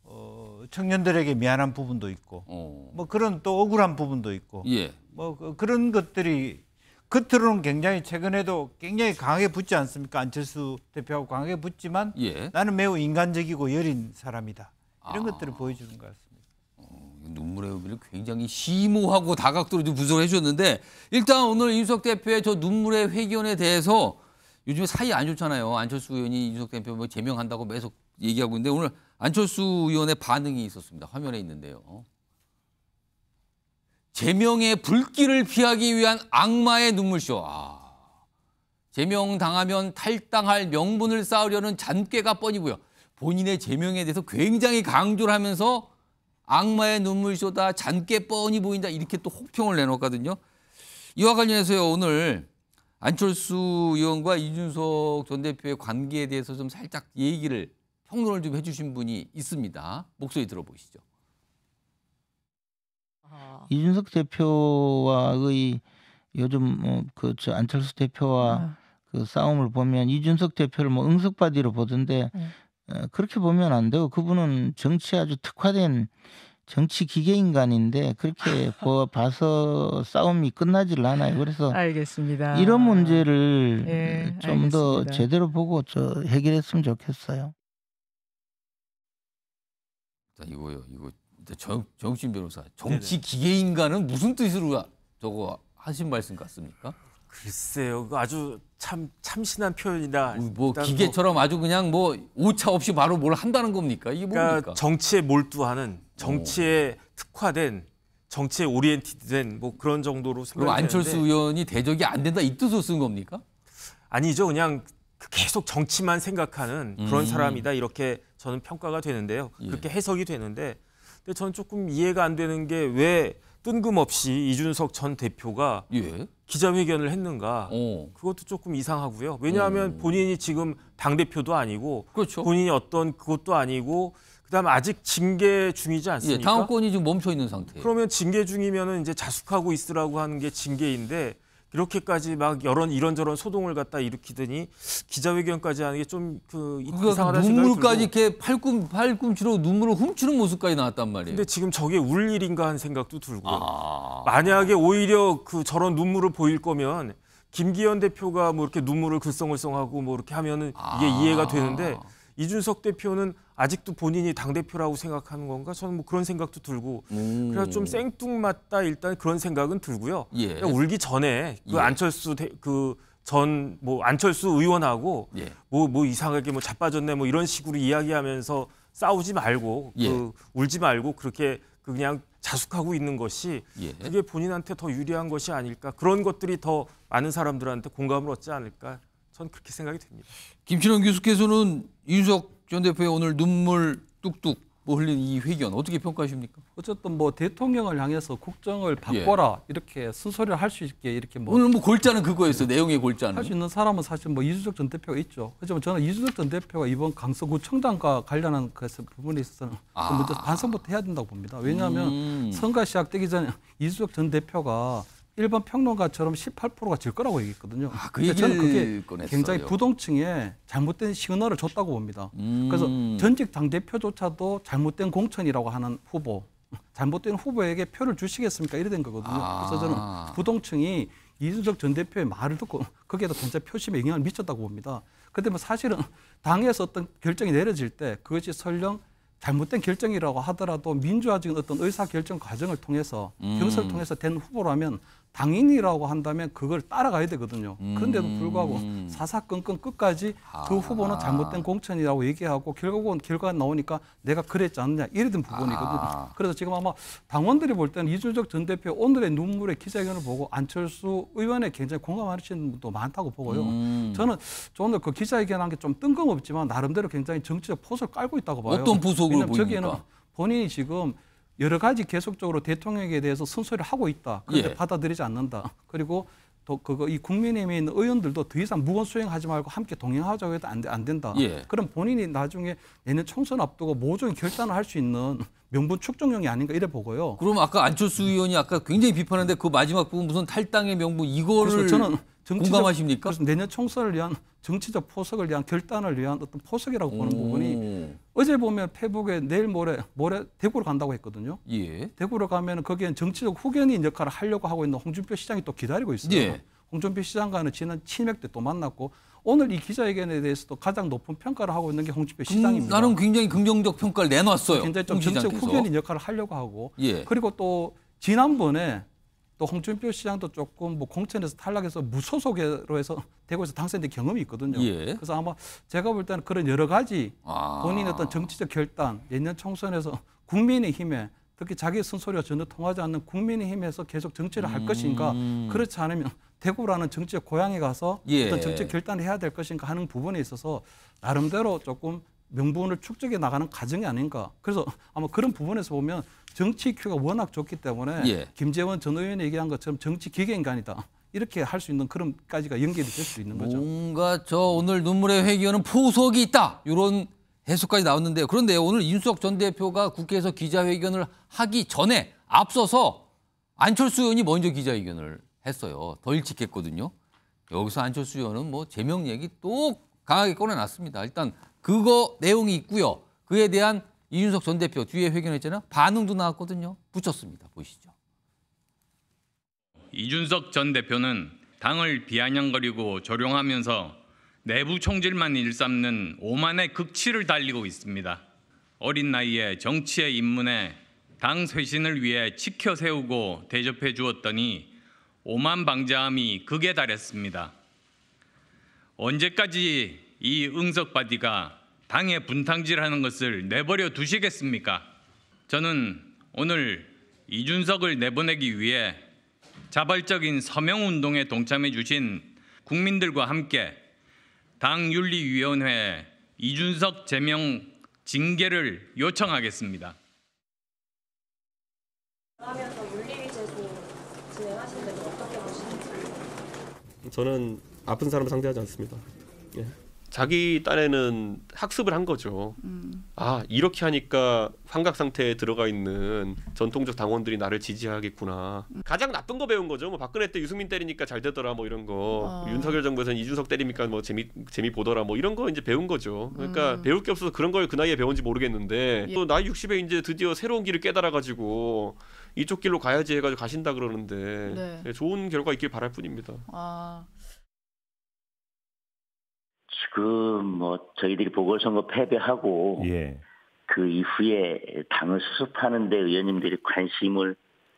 어, 청년들에게 미안한 부분도 있고 오. 어. 뭐 그런 또 억울한 부분도 있고 예. 뭐 그, 그런 것들이 겉으로는 굉장히 최근에도 굉장히 강하게 붙지 않습니까 안철수 대표하고 강하게 붙지만 예. 나는 매우 인간적이고 여린 사람이다 이런 아. 것들을 보여주는 것 같습니다. 눈물의 의미를 굉장히 심오하고 다각도로 좀 분석을 해주셨는데 일단 오늘 이석 대표의 저 눈물의 회견에 대해서 요즘에 사이 안 좋잖아요. 안철수 의원이 이석 대표 뭐 제명한다고 계속 얘기하고 있는데 오늘 안철수 의원의 반응이 있었습니다. 화면에 있는데요. 제명의 불길을 피하기 위한 악마의 눈물쇼. 아. 제명당하면 탈당할 명분을 쌓으려는 잔꾀가 뻔이고요. 본인의 제명에 대해서 굉장히 강조를 하면서 악마의 눈물쇼다잔꾀 뻔히 보인다 이렇게 또 혹평을 내놓거든요. 이와 관련해서요 오늘 안철수 의원과 이준석 전 대표의 관계에 대해서 좀 살짝 얘기를 평론을 좀 해주신 분이 있습니다. 목소리 들어보시죠. 아. 이준석 대표와의 요즘 뭐 그저 안철수 대표와 네. 그 싸움을 보면 이준석 대표를 뭐 응석바디로 보던데 네. 어, 그렇게 보면 안 되고 그분은 정치에 아주 특화된 정치 기계 인간인데 그렇게 *laughs* 봐서 싸움이 끝나질 않아요. 그래서 알겠습니다. 이런 문제를 네, 예, 좀더 제대로 보고 저 해결했으면 좋겠어요. 자, 이거요. 이거 정, 정신 변호사 정치 기계 인간은 무슨 뜻으로 저거 하신 말씀 같습니까? 글쎄요, 아주 참 참신한 표현이다. 뭐, 뭐 기계처럼 뭐, 아주 그냥 뭐 오차 없이 바로 뭘 한다는 겁니까? 이게 그러니까 뭡니까? 그러니까 정치에 몰두하는 어. 정치에 오. 특화된 정치에 오리엔티드된 뭐 그런 정도로 생각. 안철수 되는데. 의원이 대적이 안 된다 이 뜻으로 쓴 겁니까? 아니죠, 그냥 그 계속 정치만 생각하는 그런 음. 사람이다 이렇게 저는 평가가 되는데요. 예. 그렇게 해석이 되는데, 근데 저는 조금 이해가 안 되는 게왜 뜬금없이 이준석 전 대표가 예. 기자회견을 했는가 오. 어. 그것도 조금 이상하고요. 왜냐하면 오. 음. 본인이 지금 당 대표도 아니고 그렇죠. 본인이 어떤 그것도 아니고 그다음 아직 징계 중이지 예, 않습니까? 예, 당권이 지금 멈춰 있는 상태. 그러면 징계 중이면은 이제 자숙하고 있으라고 하는 게 징계인데 이렇게까지 막 여론 이런저런 소동을 갖다 일으키더니 기자회견까지 하는 게 좀그 그 이상하다 눈물까지 이렇게 팔꿈 팔꿈치로 눈물을 훔치는 모습까지 나왔단 말이에요. 근데 지금 저게 울 일인가 하는 생각도 들고요. 아... 만약에 오히려 그 저런 눈물을 보일 거면 김기현 대표가 뭐 이렇게 눈물을 글썽글썽하고 뭐 이렇게 하면은 이게 아... 이해가 되는데 이준석 대표는 아직도 본인이 당 대표라고 생각하는 건가? 저는 뭐 그런 생각도 들고 음. 그래서 좀 생뚱맞다 일단 그런 생각은 들고요. 예. 울기 전에 그 예. 안철수 그 전 뭐 안철수 의원하고 뭐뭐 예. 뭐, 뭐 이상하게 뭐 자빠졌네 뭐 이런 식으로 이야기하면서 싸우지 말고 예. 그 울지 말고 그렇게 그 그냥 자숙하고 있는 것이 예. 그게 본인한테 더 유리한 것이 아닐까 그런 것들이 더 많은 사람들한테 공감을 얻지 않을까 저는 그렇게 생각이 됩니다. 김치원 교수께서는 윤석 전 대표의 오늘 눈물 뚝뚝 뭐 흘린 이 회견 어떻게 평가하십니까? 어쨌든 뭐 대통령을 향해서 국정을 예. 바꿔라 예. 이렇게 순서를 할 수 있게 이렇게 뭐 오늘 뭐 골자는 그거였어 네. 내용의 골자는 할 수 있는 사람은 사실 뭐 이준석 전 대표가 있죠. 하지만 저는 이준석 전 대표가 이번 강서구청담과 관련한 그 부분에 있어서는 아. 먼저 반성부터 해야 된다고 봅니다. 왜냐하면 음. 선거 시작되기 전에 이준석 전 대표가 일반 평론가처럼 18%가 질 거라고 얘기했거든요. 아, 그 저는 그게 꺼냈어요. 굉장히 부동층에 잘못된 시그널 줬다고 봅니다. 음. 그래서 전직 당대표조차도 잘못된 공천이라고 하는 후보, 잘못된 후보에게 표를 주시겠습니까? 이래 된 거거든요. 아. 그래서 저는 부동층이 이준석 전 대표의 말을 듣고 거기에다 진짜 표심에 영향을 미쳤다고 봅니다. 근데 뭐 사실은 당에서 어떤 결정이 내려질 때 그것이 설령 잘못된 결정이라고 하더라도 민주화적인 어떤 의사결정 과정을 통해서 음. 경선을 통해서 된 후보라면 당인이라고 한다면 그걸 따라가야 되거든요. 그런데도 음. 불구하고 사사건건 끝까지 그 아. 후보는 잘못된 공천이라고 얘기하고 결국은 결과가 나오니까 내가 그랬지 않느냐 이러던 부분이거든요. 아. 그래서 지금 아마 당원들이 볼 때는 이준석 전 대표 오늘의 눈물의 기자회견을 보고 안철수 의원에 굉장히 공감하시는 분도 많다고 보고요. 음. 저는 오늘 그 기자회견 한게 좀 뜬금없지만 나름대로 굉장히 정치적 포석을 깔고 있다고 봐요. 어떤 부속을 보입니까? 저기에는 본인이 지금 여러 가지 계속적으로 대통령에 대해서 선소리를 하고 있다. 그런데 예. 받아들이지 않는다. 그리고 또 그거 이 국민의힘에 있는 의원들도 더 이상 무언 수행하지 말고 함께 동행하자고 해도 안, 안 된다. 예. 그럼 본인이 나중에 내년 총선 앞두고 모종의 결단을 할 수 있는 명분 축정령이 아닌가 이래 보고요. 그럼 아까 안철수 의원이 아까 굉장히 비판하는데 그 마지막 부분 무슨 탈당의 명분 이거를 그래서 저는 정치적, 공감하십니까? 내년 총선을 위한 정치적 포석을 위한 결단을 위한 어떤 포석이라고 보는 오. 부분이 어제 보면 페북에 내일 모레 모레 대구로 간다고 했거든요. 예. 대구로 가면 거기에 정치적 후견인 역할을 하려고 하고 있는 홍준표 시장이 또 기다리고 있어요. 예. 홍준표 시장과는 지난 친맥 때또 만났고 오늘 이 기자회견에 대해서도 가장 높은 평가를 하고 있는 게 홍준표 시장입니다. 나는 굉장히 긍정적 평가를 내놨어요. 굉장히 좀 정책 후견인 역할을 하려고 하고 예. 그리고 또 지난번에 또 홍준표 시장도 조금 뭐 공천에서 탈락해서 무소속으로 해서 대구에서 *laughs* 당선된 경험이 있거든요. 예. 그래서 아마 제가 볼 때는 그런 여러 가지 아. 본인의 어떤 정치적 결단, 내년 총선에서 국민의힘에 특히 자기 쓴소리가 전혀 통하지 않는 국민의힘에서 계속 정치를 할 것인가 음. 그렇지 않으면 대구라는 정치적 고향에 가서 예. 어떤 정치적 결단을 해야 될 것인가 하는 부분에 있어서 나름대로 조금 명분을 축적해 나가는 과정이 아닌가. 그래서 아마 그런 부분에서 보면 정치 큐가 워낙 좋기 때문에 예. 김재원 전 의원이 얘기한 것처럼 정치 기계 인간이다. 이렇게 할 수 있는 그런까지가 연결이 될수 있는 거죠. 뭔가 저 오늘 눈물의 회견은 포석이 있다. 이런 해석까지 나왔는데요. 그런데 오늘 인수석 전 대표가 국회에서 기자회견을 하기 전에 앞서서 안철수 의원이 먼저 기자회견을 했어요. 덜 지켰거든요. 여기서 안철수 의원은 뭐 제명 얘기 또 강하게 꺼내놨습니다. 일단 그거 내용이 있고요. 그에 대한 이준석 전 대표 뒤에 회견했잖아요. 반응도 나왔거든요. 붙였습니다. 보시죠. 이준석 전 대표는 당을 비아냥거리고 조롱하면서 내부 총질만 일삼는 오만의 극치를 달리고 있습니다. 어린 나이에 정치의입문에당 쇄신을 위해 지켜 세우고 대접해 주었더니 오만 방자함이 극에 달했습니다. 언제까지 이 응석 바디가 당의 분탕질하는 것을 내버려 두시겠습니까? 저는 오늘 이준석을 내보내기 위해 자발적인 서명 운동에 동참해 주신 국민들과 함께 당윤리위원회 이준석 제명 징계를 요청하겠습니다. 저는 아픈 사람 상대하지 않습니다. 예. 자기 딴에는 학습을 한 거죠. 음. 아 이렇게 하니까 환각 상태에 들어가 있는 전통적 당원들이 나를 지지하겠구나. 음. 가장 나쁜 거 배운 거죠. 뭐 박근혜 때 유승민 때리니까 잘 되더라 뭐 이런 거. 어. 윤석열 정부에서는 이준석 때리니까 뭐 재미 재미 보더라 뭐 이런 거 이제 배운 거죠. 그러니까 음. 배울 게 없어서 그런 걸 그 나이에 배운지 모르겠는데 예. 또 나이 60에 이제 드디어 새로운 길을 깨달아 가지고 이쪽 길로 가야지 해가지고 가신다 그러는데 네. 예, 좋은 결과 있길 바랄 뿐입니다. 아. 지금 뭐 저희들이 보궐선거 패배하고 예. 그 이후에 당을 수습하는데 의원님들이 관심을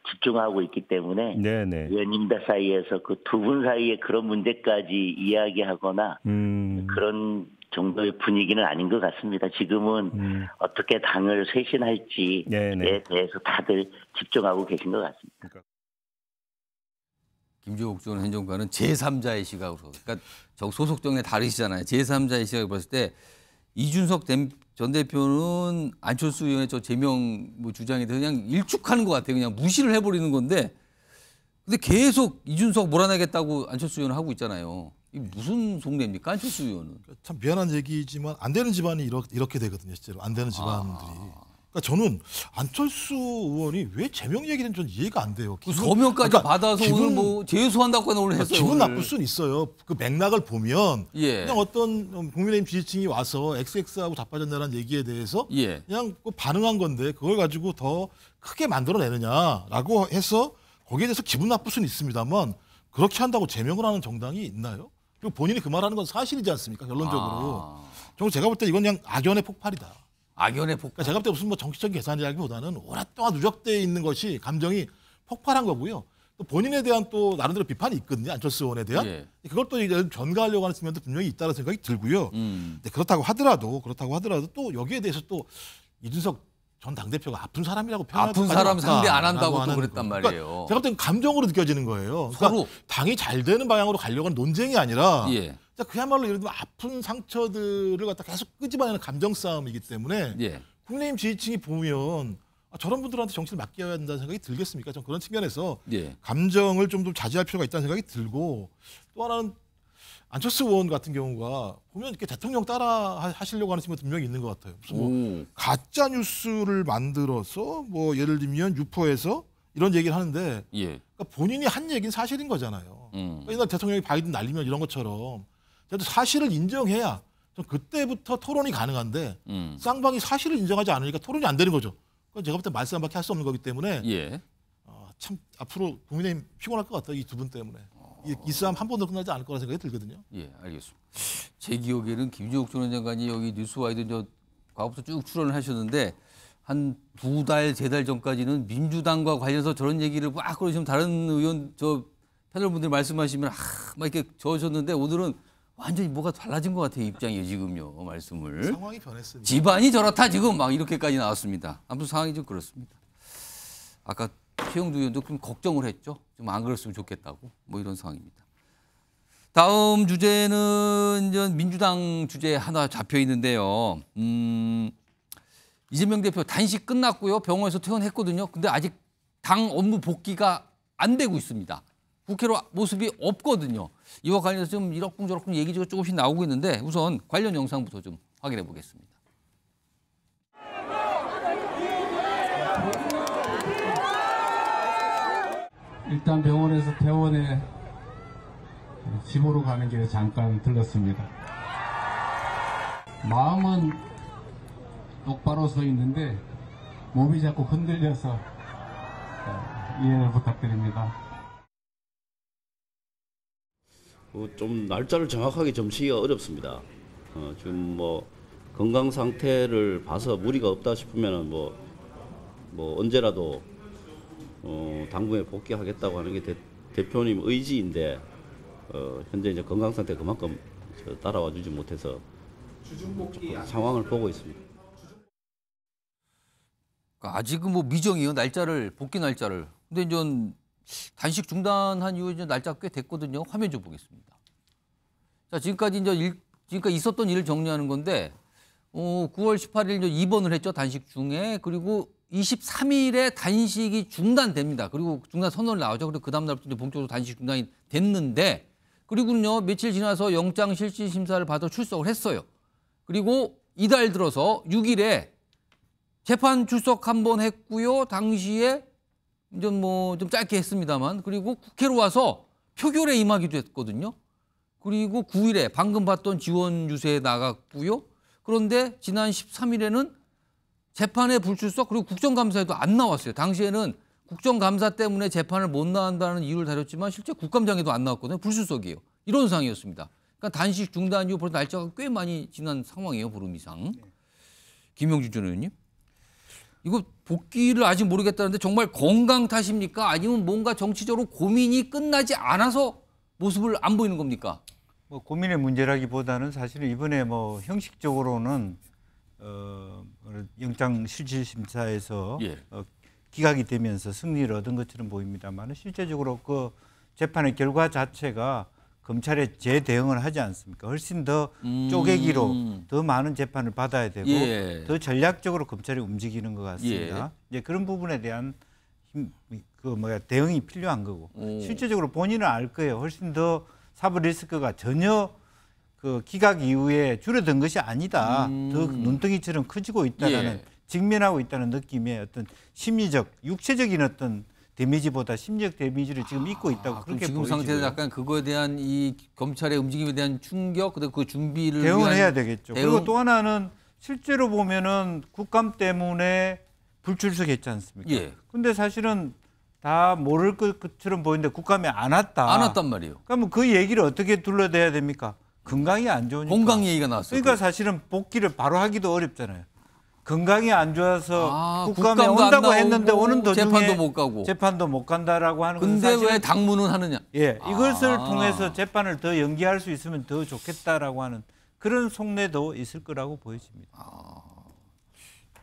집중하고 있기 때문에 네네. 의원님들 사이에서 그 두 분 사이에 그런 문제까지 이야기하거나 음. 그런 정도의 분위기는 아닌 것 같습니다. 지금은 음. 어떻게 당을 쇄신할지에 네네. 네. 대해서 다들 집중하고 계신 것 같습니다. 그러니까. 김종욱 전 행정관은 제3자의 시각으로 그러니까 저 소속 정의 다르시잖아요. 제3자의 시각을 봤을 때 이준석 전 대표는 안철수 의원의 저 제명 뭐 주장에 그냥 일축하는 것 같아요. 그냥 무시를 해버리는 건데 근데 계속 이준석 몰아내겠다고 안철수 의원 하고 있잖아요. 이 무슨 속내입니까 안철수 의원은? 참 미안한 얘기지만 안 되는 집안이 이렇 이렇게 되거든요. 실제로 안 되는 아. 집안들이. 아... 그러니까 저는 안철수 의원이 왜 제명 얘기는 전 이해가 안 돼요. 기분, 서명까지 그러니까 받아서 뭐 그러니까 기분, 오늘 뭐 재수한다고 오늘 했어요. 기분 나쁠 수는 있어요. 그 맥락을 보면 예. 그냥 어떤 국민의힘 지지층이 와서 XX하고 자빠졌다는 얘기에 대해서 예. 그냥 그 반응한 건데 그걸 가지고 더 크게 만들어내느냐라고 해서 거기에 대해서 기분 나쁠 수는 있습니다만 그렇게 한다고 제명을 하는 정당이 있나요? 그리고 본인이 그 말하는 건 사실이지 않습니까? 결론적으로. 아. 저 제가 볼 때 이건 그냥 악연의 폭발이다. 악연의 그러니까 폭발. 그러니까 제가 볼 때 무슨 뭐 정치적 인 계산이라기보다는 오랫동안 누적돼 있는 것이 감정이 폭발한 거고요. 또 본인에 대한 또 나름대로 비판이 있거든요. 안철수 의원에 대한. 예. 그걸 또 이제 전가하려고 하는 측면도 분명히 있다는 생각이 들고요. 음. 그렇다고 하더라도 그렇다고 하더라도 또 여기에 대해서 또 이준석 전 당대표가 아픈 사람이라고 표현할 아픈 사람 상대 안 한다고 또 그랬단 말이에요. 그러니까 제가 볼땐 감정으로 느껴지는 거예요. 그러니까 당이 잘 되는 방향으로 가려고 하는 논쟁이 아니라 예. 그야말로 예를 들면 아픈 상처들을 갖다 계속 끄집어내는 감정 싸움이기 때문에 예. 국민의힘 지지층이 보면 아, 저런 분들한테 정치를 맡겨야 한다는 생각이 들겠습니까? 전 그런 측면에서 예. 감정을 좀 더 자제할 필요가 있다는 생각이 들고 또 하나는 안철수 의원 같은 경우가 보면 이렇게 대통령 따라 하시려고 하는 친구가 분명히 있는 것 같아요. 무슨 뭐 음. 가짜 뉴스를 만들어서 뭐 예를 들면 유포해서 이런 얘기를 하는데 예. 그러니까 본인이 한 얘기는 사실인 거잖아요. 음. 그러니까 옛날 대통령이 바이든 날리면 이런 것처럼 그래도 사실을 인정해야 전 그때부터 토론이 가능한데 음. 쌍방이 사실을 인정하지 않으니까 토론이 안 되는 거죠. 그건 제가 볼 때말씀움밖에할 수 없는 거기 때문에 예. 어, 참 앞으로 국민의힘 피곤할 것 같아요. 이 두 분 때문에. 이 싸움 한 번으로 끝나지 않을 거라 생각이 들거든요. 예, 알겠습니다. 제 기억에는 김종욱 전 장관이 여기 뉴스와이드 저 과거부터 쭉 출연을 하셨는데 한 두 달, 세 달 전까지는 민주당과 관련해서 저런 얘기를 막 그러시면 다른 의원 저 패널분들 말씀하시면 아, 막 이렇게 저으셨는데 오늘은 완전히 뭐가 달라진 것 같아요 입장이 지금요 말씀을 상황이 변했습니다. 집안이 저렇다 지금 막 이렇게까지 나왔습니다. 아무튼 상황이 좀 그렇습니다. 아까 최영두 의원도 좀 걱정을 했죠. 좀 안 그랬으면 좋겠다고 뭐 이런 상황입니다. 다음 주제는 민주당 주제 하나 잡혀 있는데요. 음, 이재명 대표 단식 끝났고요. 병원에서 퇴원했거든요. 근데 아직 당 업무 복귀가 안 되고 있습니다. 국회로 모습이 없거든요. 이와 관련해서 좀 이러쿵저러쿵 얘기가 조금씩 나오고 있는데 우선 관련 영상부터 좀 확인해 보겠습니다. 일단 병원에서 퇴원해 집으로 가는 길에 잠깐 들렀습니다. 마음은 똑바로 서 있는데 몸이 자꾸 흔들려서 어, 이해를 부탁드립니다. 어, 좀 날짜를 정확하게 점치기가 어렵습니다. 어, 지금 뭐 건강 상태를 봐서 무리가 없다 싶으면 뭐, 뭐 언제라도 어, 당분에 복귀하겠다고 하는 게 대, 표님 의지인데 어, 현재 이제 건강 상태 그만큼 따라와 주지 못해서 상황을 보고 있습니다. 그러니까 아직은 뭐미정이요 날짜를 복귀 날짜를. 근데 이제 단식 중단한 이후 이제 날짜 꽤 됐거든요. 화면 좀 보겠습니다. 자 지금까지 이제 일, 지금까지 있었던 일을 정리하는 건데 어, 9월 18일 이제 입원을 했죠 단식 중에 그리고 23일에 단식이 중단됩니다. 그리고 중단 선언을 나오죠. 그리고 그 다음날부터 본격적으로 단식 중단이 됐는데 그리고는요 며칠 지나서 영장 실질 심사를 받아 출석을 했어요. 그리고 이달 들어서 6일에 재판 출석 한번 했고요. 당시에 이제 뭐 좀 짧게 했습니다만 그리고 국회로 와서 표결에 임하기도 했거든요. 그리고 9일에 방금 봤던 지원 유세에 나갔고요. 그런데 지난 13일에는 재판에 불출석 그리고 국정감사에도 안 나왔어요. 당시에는 국정감사 때문에 재판을 못 나간다는 이유를 다뤘지만 실제 국감장에도 안 나왔거든요. 불출석이에요. 이런 상황이었습니다. 그러니까 단식 중단 이후 벌써 날짜가 꽤 많이 지난 상황이에요. 보름 이상. 네. 김영준 전 의원님. 이거 복귀를 아직 모르겠다는데 정말 건강 탓입니까? 아니면 뭔가 정치적으로 고민이 끝나지 않아서 모습을 안 보이는 겁니까? 뭐 고민의 문제라기보다는 사실은 이번에 뭐 형식적으로는 어 영장 실질심사에서 예. 어, 기각이 되면서 승리를 얻은 것처럼 보입니다만 실제적으로 그 재판의 결과 자체가 검찰의 재대응을 하지 않습니까? 훨씬 더 음... 쪼개기로 더 많은 재판을 받아야 되고 예. 더 전략적으로 검찰이 움직이는 것 같습니다. 예. 이제 그런 부분에 대한 힘, 그 뭐야 대응이 필요한 거고 오. 실제적으로 본인은 알 거예요. 훨씬 더 사법 리스크가 전혀 그 기각 이후에 줄어든 것이 아니다. 음. 더 눈덩이처럼 커지고 있다라는 예. 직면하고 있다는 느낌의 어떤 심리적, 육체적인 어떤 데미지보다 심리적 데미지를 지금 입고 아, 있다고 아, 그렇게 지금 보지고상태에 약간 그거에 대한 이 검찰의 움직임에 대한 충격, 그그 준비를 대응을 해야 되겠죠. 대응. 그리고 또 하나는 실제로 보면은 국감 때문에 불출석했지 않습니까? 예. 근데 사실은 다 모를 것처럼 보이는데 국감에 안 왔다. 안 왔단 말이에요. 그러면 그 얘기를 어떻게 둘러대야 됩니까? 건강이 안 좋으니까. 건강 얘기가 나왔어요. 그러니까 사실은 복귀를 바로 하기도 어렵잖아요. 건강이 안 좋아서 아, 국감에 온다고 했는데 오는 도중에 재판도 못 가고 재판도 못 간다라고 하는 근데 왜 당무는 하느냐? 예, 아. 이것을 통해서 재판을 더 연기할 수 있으면 더 좋겠다라고 하는 그런 속내도 있을 거라고 보여집니다. 아.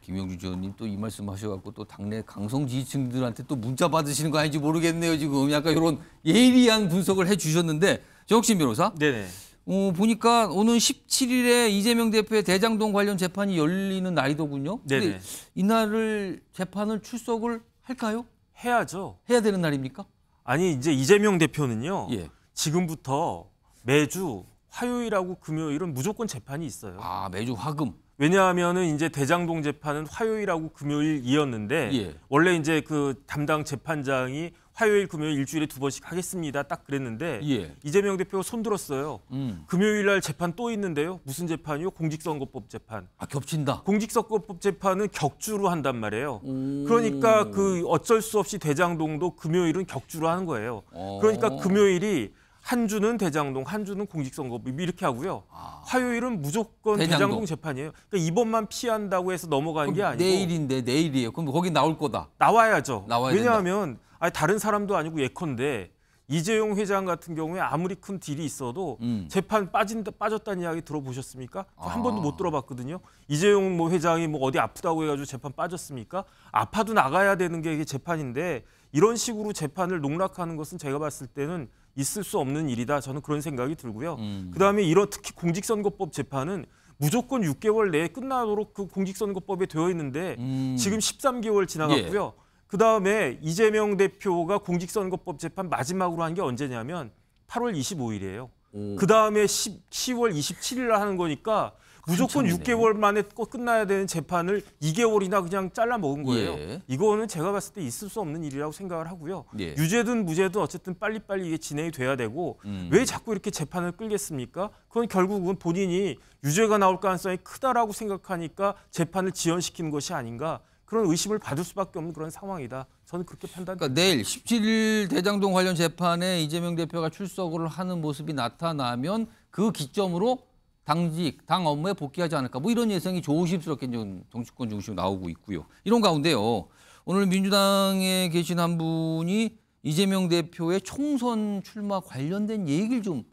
김영주 의원님 또 이 말씀 하셔갖고 또 당내 강성 지지층들한테 또 문자 받으시는 거 아닌지 모르겠네요 지금 약간 이런 예리한 분석을 해주셨는데 정신 변호사. 네네. 어, 보니까 오는 17일에 이재명 대표의 대장동 관련 재판이 열리는 날이더군요. 네 이날을 재판을 출석을 할까요? 해야죠. 해야 되는 날입니까? 아니 이제 이재명 대표는요. 예. 지금부터 매주 화요일하고 금요일은 무조건 재판이 있어요. 아 매주 화금. 왜냐하면은 이제 대장동 재판은 화요일하고 금요일이었는데 예. 원래 이제 그 담당 재판장이 화요일, 금요일 일주일에 두 번씩 하겠습니다. 딱 그랬는데 예. 이재명 대표가 손들었어요. 음. 금요일 날 재판 또 있는데요. 무슨 재판이요? 공직선거법 재판. 아 겹친다. 공직선거법 재판은 격주로 한단 말이에요. 음. 그러니까 그 어쩔 수 없이 대장동도 금요일은 격주로 하는 거예요. 어. 그러니까 금요일이 한 주는 대장동, 한 주는 공직선거법 이렇게 하고요. 아. 화요일은 무조건 대장동, 대장동 재판이에요. 그러니까 이번만 피한다고 해서 넘어간 게 아니고 내일인데 내일이에요. 그럼 거기 나올 거다. 나와야죠. 나와야 왜냐하면 된다. 아니 다른 사람도 아니고 예컨대 이재용 회장 같은 경우에 아무리 큰 딜이 있어도 음. 재판 빠진다 빠졌다는 이야기 들어보셨습니까? 아. 한 번도 아. 못 들어봤거든요. 이재용 뭐 회장이 뭐 어디 아프다고 해가지고 재판 빠졌습니까? 아파도 나가야 되는 게 이게 재판인데 이런 식으로 재판을 농락하는 것은 제가 봤을 때는 있을 수 없는 일이다. 저는 그런 생각이 들고요. 음. 그다음에 이런 특히 공직선거법 재판은 무조건 6개월 내에 끝나도록 그 공직선거법에 되어 있는데 음. 지금 13개월 지나갔고요. 예. 그다음에 이재명 대표가 공직선거법 재판 마지막으로 한 게 언제냐면 8월 25일이에요. 그다음에 10, 월 27일 하는 거니까 무조건 6개월 만에 꼭 끝나야 되는 재판을 2개월이나 그냥 잘라 먹은 거예요. 예. 이거는 제가 봤을 때 있을 수 없는 일이라고 생각을 하고요. 예. 유죄든 무죄든 어쨌든 빨리빨리 이게 진행이 돼야 되고 음. 왜 자꾸 이렇게 재판을 끌겠습니까? 그건 결국은 본인이 유죄가 나올 가능성이 크다라고 생각하니까 재판을 지연시키는 것이 아닌가 그런 의심을 받을 수밖에 없는 그런 상황이다. 저는 그렇게 판단. 그러니까 내일 17일 대장동 관련 재판에 이재명 대표가 출석을 하는 모습이 나타나면 그 기점으로 당직, 당 업무에 복귀하지 않을까. 뭐 이런 예상이 조심스럽게 정치권 중심으로 나오고 있고요. 이런 가운데요. 오늘 민주당에 계신 한 분이 이재명 대표의 총선 출마 관련된 얘기를 좀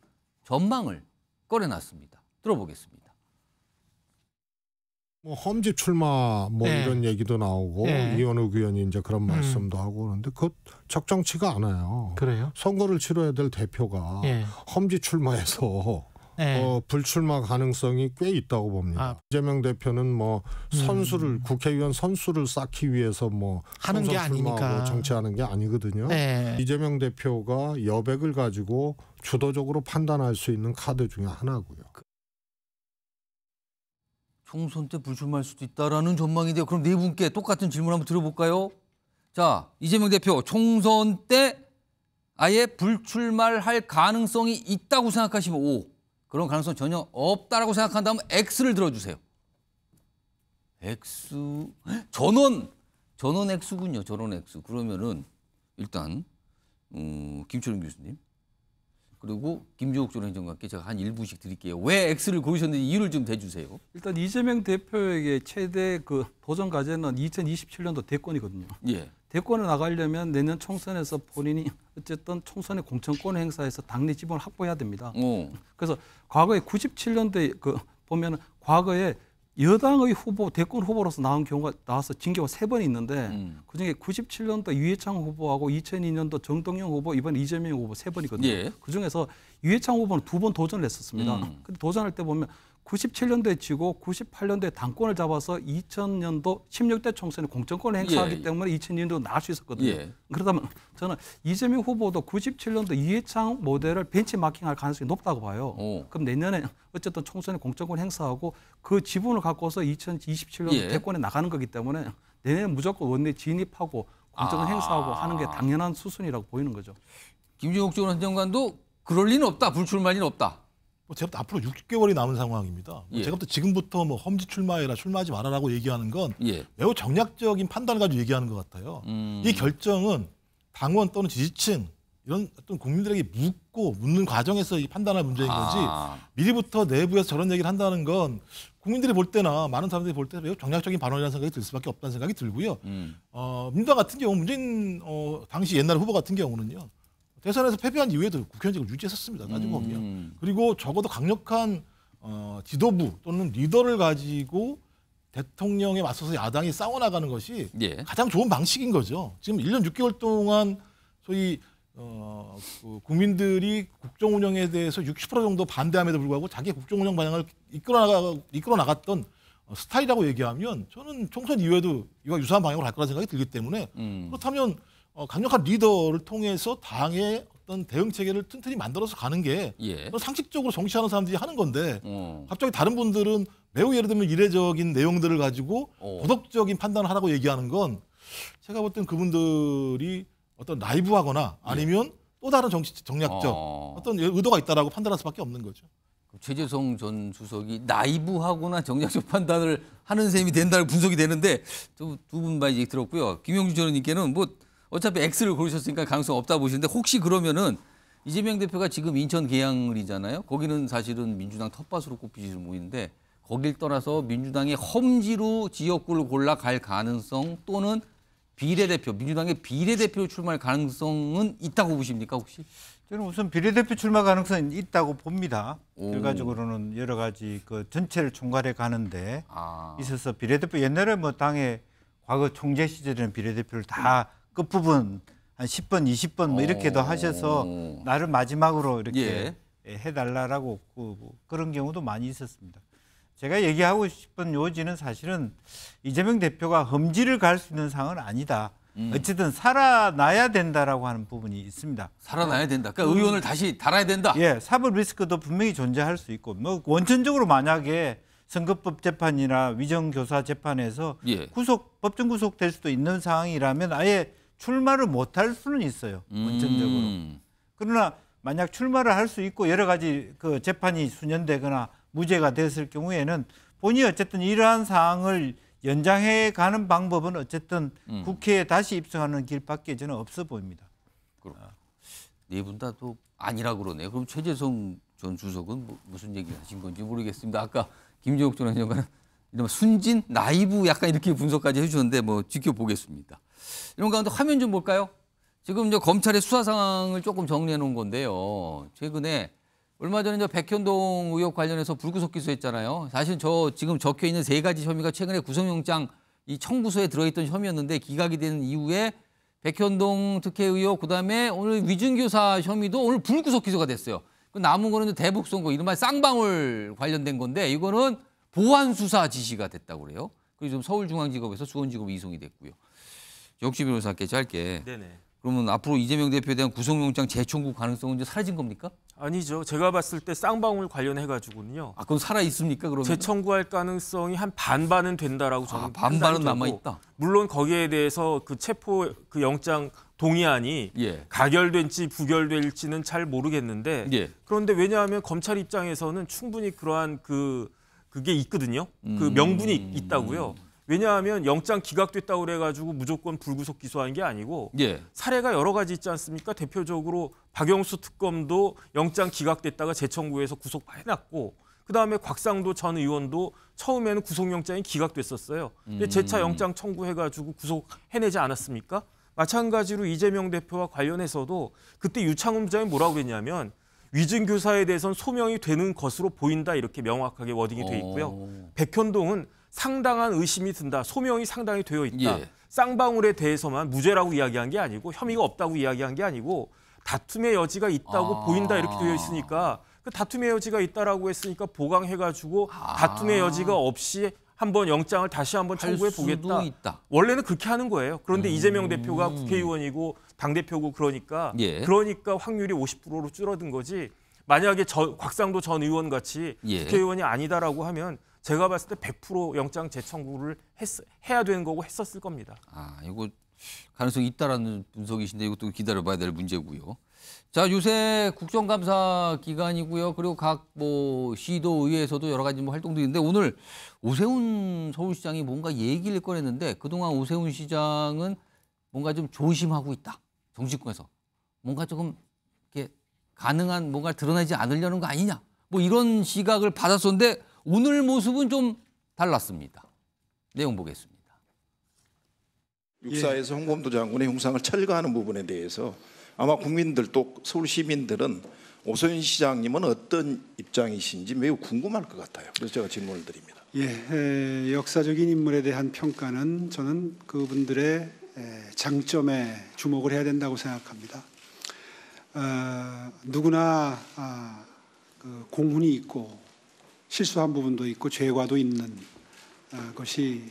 전망을 꺼내놨습니다. 들어보겠습니다. 뭐 험지 출마 뭐 네. 이런 얘기도 나오고 네. 이원욱 의원이 이제 그런 음. 말씀도 하고 그러는데 그 적정치가 않아요. 그래요? 선거를 치러야 될 대표가 네. 험지 출마해서 네. 어, 불출마 가능성이 꽤 있다고 봅니다. 아. 이재명 대표는 뭐 음. 선수를 음. 국회의원 선수를 쌓기 위해서 뭐 하는 게 아니니까 정치하는 게 아니거든요. 네. 이재명 대표가 여백을 가지고 주도적으로 판단할 수 있는 카드 중에 하나고요. 총선 때 불출마할 수도 있다라는 전망인데요. 그럼 네 분께 똑같은 질문 한번 들어볼까요? 자, 이재명 대표 총선 때 아예 불출마할 가능성이 있다고 생각하시면 오. 그런 가능성 전혀 없다라고 생각한다면 X를 들어주세요. X 전원 전원 X군요. 전원 X. 그러면은 일단 음, 어, 김철웅 교수님. 그리고 김조국 조원장관께 제가 한1부씩 드릴게요. 왜 X를 고르셨는지 이유를 좀 대주세요. 일단 이재명 대표에게 최대 그 도전 과제는 2027년도 대권이거든요. 예. 대권을 나가려면 내년 총선에서 본인이 어쨌든 총선의 공천권 행사에서 당내 지분을 확보해야 됩니다. 오. 어. 그래서 과거에 97년도에 그 보면 과거에 여당의 후보 대권 후보로서 나온 경우가 나와서 진 경우가 세번 있는데 음. 그중에 97년도 유해창 후보하고 2002년도 정동영 후보 이번 이재명 후보 세 번이거든요. 예. 그중에서 유해창 후보는 두 번 도전을 했었습니다. 음. 근데 도전할 때 보면 97년도에 지고 98년도에 당권을 잡아서 2000년도 16대 총선에 공천권을 행사하기 예, 예. 때문에 2002년도 나올 수 있었거든요. 예. 그러다면 저는 이재명 후보도 97년도 이해창 모델을 벤치마킹할 가능성이 높다고 봐요. 오. 그럼 내년에 어쨌든 총선에 공천권 행사하고 그 지분을 갖고서 2027년 예. 대권에 나가는 거기 때문에 내년에 무조건 원내 진입하고 공천권 아. 행사하고 하는 게 당연한 수순이라고 보이는 거죠. 김종욱 전 장관도 그럴 리는 없다. 불출마는 없다. 뭐 제가 앞으로 6개월이 남은 상황입니다. 뭐 예. 제가 또 지금부터 뭐 험지 출마해라 출마하지 말아라고 얘기하는 건 예. 매우 정략적인 판단을 가지고 얘기하는 것 같아요. 음. 이 결정은 당원 또는 지지층 이런 어떤 국민들에게 묻고 묻는 과정에서 이 판단할 문제인 거지 아. 미리부터 내부에서 저런 얘기를 한다는 건 국민들이 볼 때나 많은 사람들이 볼 때 매우 정략적인 반언이라는 생각이 들 수밖에 없다는 생각이 들고요. 음. 어, 민주당 같은 경우 문재인 어, 당시 옛날 후보 같은 경우는요. 대선에서 패배한 이후에도 국회의원직을 유지했었습니다. 나중에 음. 보면. 음. 그리고 적어도 강력한 어, 지도부 또는 리더를 가지고 대통령에 맞서서 야당이 싸워나가는 것이 예. 가장 좋은 방식인 거죠. 지금 1년 6개월 동안 소위 어, 그 국민들이 국정 운영에 대해서 60% 정도 반대함에도 불구하고 자기 국정 운영 방향을 이끌어 나가 이끌어 나갔던 어, 스타일이라고 얘기하면 저는 총선 이후에도 이와 유사한 방향으로 갈 거라 생각이 들기 때문에 음. 그렇다면 어, 강력한 리더를 통해서 당의 어떤 대응 체계를 튼튼히 만들어서 가는 게 예. 상식적으로 정치하는 사람들이 하는 건데 어. 갑자기 다른 분들은 매우 예를 들면 이례적인 내용들을 가지고 어. 도덕적인 판단을 하라고 얘기하는 건 제가 볼땐 그분들이 어떤 라이브하거나 예. 아니면 예. 또 다른 정치 정략적 어. 떤 의도가 있다라고 판단할 수밖에 없는 거죠. 최재성 전 수석이 나이브하거나 정략적 판단을 하는 셈이 된다는 분석이 되는데 두 분만 이제 들었고요. 김영주 전원님께는 뭐 어차피 X를 고르셨으니까 가능성 없다 보시는데 혹시 그러면은 이재명 대표가 지금 인천 계양을이잖아요. 거기는 사실은 민주당 텃밭으로 꼽히지는 모인데 거길 떠나서 민주당의 험지로 지역구를 골라 갈 가능성 또는 비례대표, 민주당의 비례대표 출마할 가능성은 있다고 보십니까 혹시? 저는 우선 비례대표 출마 가능성은 있다고 봅니다. 오. 결과적으로는 여러 가지 그 전체를 총괄해 가는데 아. 있어서 비례대표 옛날에 뭐 당의 과거 총재 시절에는 비례대표를 다 끝부분 그 한 10번, 20번 뭐 이렇게도 어. 하셔서 나를 마지막으로 이렇게 예. 예 해달라라고 그, 뭐 그런 경우도 많이 있었습니다. 제가 얘기하고 싶은 요지는 사실은 이재명 대표가 험지를 갈 수 있는 상은 아니다. 음. 어쨌든 살아나야 된다라고 하는 부분이 있습니다. 살아나야 된다. 그러니까 의원을 음. 다시 달아야 된다. 예, 사법 리스크도 분명히 존재할 수 있고 뭐 원천적으로 만약에 선거법 재판이나 위정교사 재판에서 예. 구속 법정 구속될 수도 있는 상황이라면 아예 출마를 못할 수는 있어요. 원천적으로. 음. 그러나 만약 출마를 할 수 있고 여러 가지 그 재판이 수년되거나 무죄가 됐을 경우에는 본인이 어쨌든 이러한 사항을 연장해 가는 방법은 어쨌든 음. 국회에 다시 입성하는 길밖에 저는 없어 보입니다. 네 분 다 또 아니라 그러네요. 그럼 최재성 전 주석은 뭐 무슨 얘기 하신 건지 모르겠습니다. 아까 김재욱 전원과는 이런 순진 나이브 약간 이렇게 분석까지 해주셨는데 뭐 지켜보겠습니다. 이런 가운데 화면 좀 볼까요? 지금 이제 검찰의 수사 상황을 조금 정리해 놓은 건데요. 최근에 얼마 전에 저 백현동 의혹 관련해서 불구속 기소했잖아요. 사실 저 지금 적혀 있는 세 가지 혐의가 최근에 구속영장 이 청구서에 들어있던 혐의였는데 기각이 된 이후에 백현동 특혜 의혹 그다음에 오늘 위증교사 혐의도 오늘 불구속 기소가 됐어요. 그 남은 거는 대북 선거 이른바 쌍방울 관련된 건데 이거는 보안수사 지시가 됐다고 그래요. 그리고 좀 서울중앙지검에서 수원지검 이송이 됐고요. 역시 변호사께 짧게. 네네. 그러면 앞으로 이재명 대표에 대한 구속영장 재청구 가능성은 이제 사라진 겁니까? 아니죠. 제가 봤을 때 쌍방울 관련해 가지고는요. 아 그럼 살아 있습니까? 그러면 재청구할 가능성이 한 반반은 된다라고 저는 아, 반반은 남아 있다. 물론 거기에 대해서 그 체포 그 영장 동의안이 예. 가결될지 부결될지는 잘 모르겠는데 예. 그런데 왜냐하면 검찰 입장에서는 충분히 그러한 그 그게 있거든요. 그 음. 명분이 있다고요. 왜냐하면 영장 기각됐다고 그래가지고 무조건 불구속 기소한 게 아니고 예. 사례가 여러 가지 있지 않습니까? 대표적으로 박영수 특검도 영장 기각됐다가 재청구해서 구속 해놨고 그다음에 곽상도 전 의원도 처음에는 구속영장이 기각됐었어요. 근데 재차 음. 영장 청구해가지고 구속 해내지 않았습니까? 마찬가지로 이재명 대표와 관련해서도 그때 유창훈 부장이 뭐라고 그랬냐면 위증 교사에 대해서는 소명이 되는 것으로 보인다 이렇게 명확하게 워딩이 돼 있고요. 오. 어. 백현동은 상당한 의심이 든다. 소명이 상당히 되어 있다. 예. 쌍방울에 대해서만 무죄라고 이야기한 게 아니고 혐의가 없다고 이야기한 게 아니고 다툼의 여지가 있다고 아. 보인다 이렇게 되어 있으니까 그 다툼의 여지가 있다라고 했으니까 보강해 가지고 아. 다툼의 여지가 없이 한번 영장을 다시 한번 청구해 보겠다. 있다. 원래는 그렇게 하는 거예요. 그런데 음. 이재명 대표가 국회의원이고 당대표고 그러니까 예. 그러니까 확률이 50%로 줄어든 거지. 만약에 저 곽상도 전 의원 같이 예. 국회의원이 아니다라고 하면 제가 봤을 때 100% 영장 재청구를 했, 해야 되는 거고 했었을 겁니다. 아, 이거 가능성이 있다라는 분석이신데 이것도 기다려봐야 될 문제고요. 자, 요새 국정감사 기간이고요. 그리고 각 뭐 시도 의회에서도 여러 가지 뭐 활동도 있는데 오늘 오세훈 서울시장이 뭔가 얘기를 꺼냈는데 그동안 오세훈 시장은 뭔가 좀 조심하고 있다. 정치권에서 뭔가 조금 이렇게 가능한 뭔가 드러나지 않으려는 거 아니냐 뭐 이런 시각을 받았었는데 오늘 모습은 좀 달랐습니다. 내용 보겠습니다. 육사에서 홍범도 장군의 흉상을 철거하는 부분에 대해서 아마 국민들 또 서울 시민들은 오소연 시장님은 어떤 입장이신지 매우 궁금할 것 같아요. 그래서 제가 질문을 드립니다. 예, 에, 역사적인 인물에 대한 평가는 저는 그분들의 예, 장점에 주목을 해야 된다고 생각합니다. 어, 누구나 아, 그 공훈이 있고 실수한 부분도 있고 죄과도 있는 아, 것이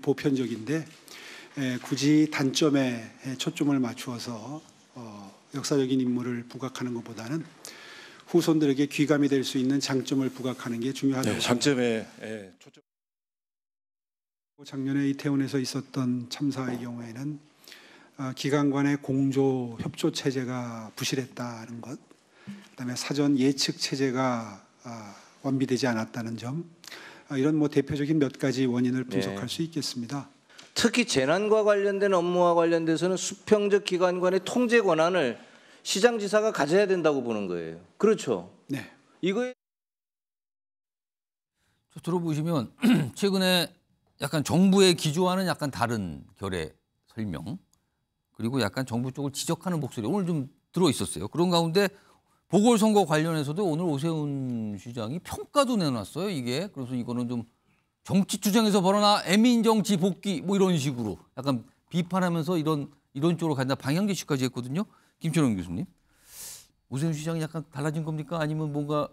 보편적인데 예, 굳이 단점에 초점을 맞추어서 어, 역사적인 인물을 부각하는 것보다는 후손들에게 귀감이 될 수 있는 장점을 부각하는 게 중요하다고 네, 장점에 예, 초점. 작년에 이태원에서 있었던 참사의 경우에는 아, 기관 간의 공조 협조 체제가 부실했다는 것, 그다음에 사전 예측 체제가 아, 완비되지 않았다는 점, 아, 이런 뭐 대표적인 몇 가지 원인을 네. 분석할 네. 수 있겠습니다. 특히 재난과 관련된 업무와 관련돼서는 수평적 기관 간의 통제 권한을 시장지사가 가져야 된다고 보는 거예요. 그렇죠? 네. 이거 들어보시면 *clears throat* 최근에 약간 정부의 기조와는 약간 다른 결의 설명 그리고 약간 정부 쪽을 지적하는 목소리 오늘 좀 들어 있었어요. 그런 가운데 보궐선거 관련해서도 오늘 오세훈 시장이 평가도 내놨어요. 이게 그래서 이거는 좀 정치 투쟁에서 벌어나 애민 정치 복귀 뭐 이런 식으로 약간 비판하면서 이런 이런 쪽으로 간다 방향 제시까지 했거든요. 김철웅 교수님. 오세훈 시장이 약간 달라진 겁니까? 아니면 뭔가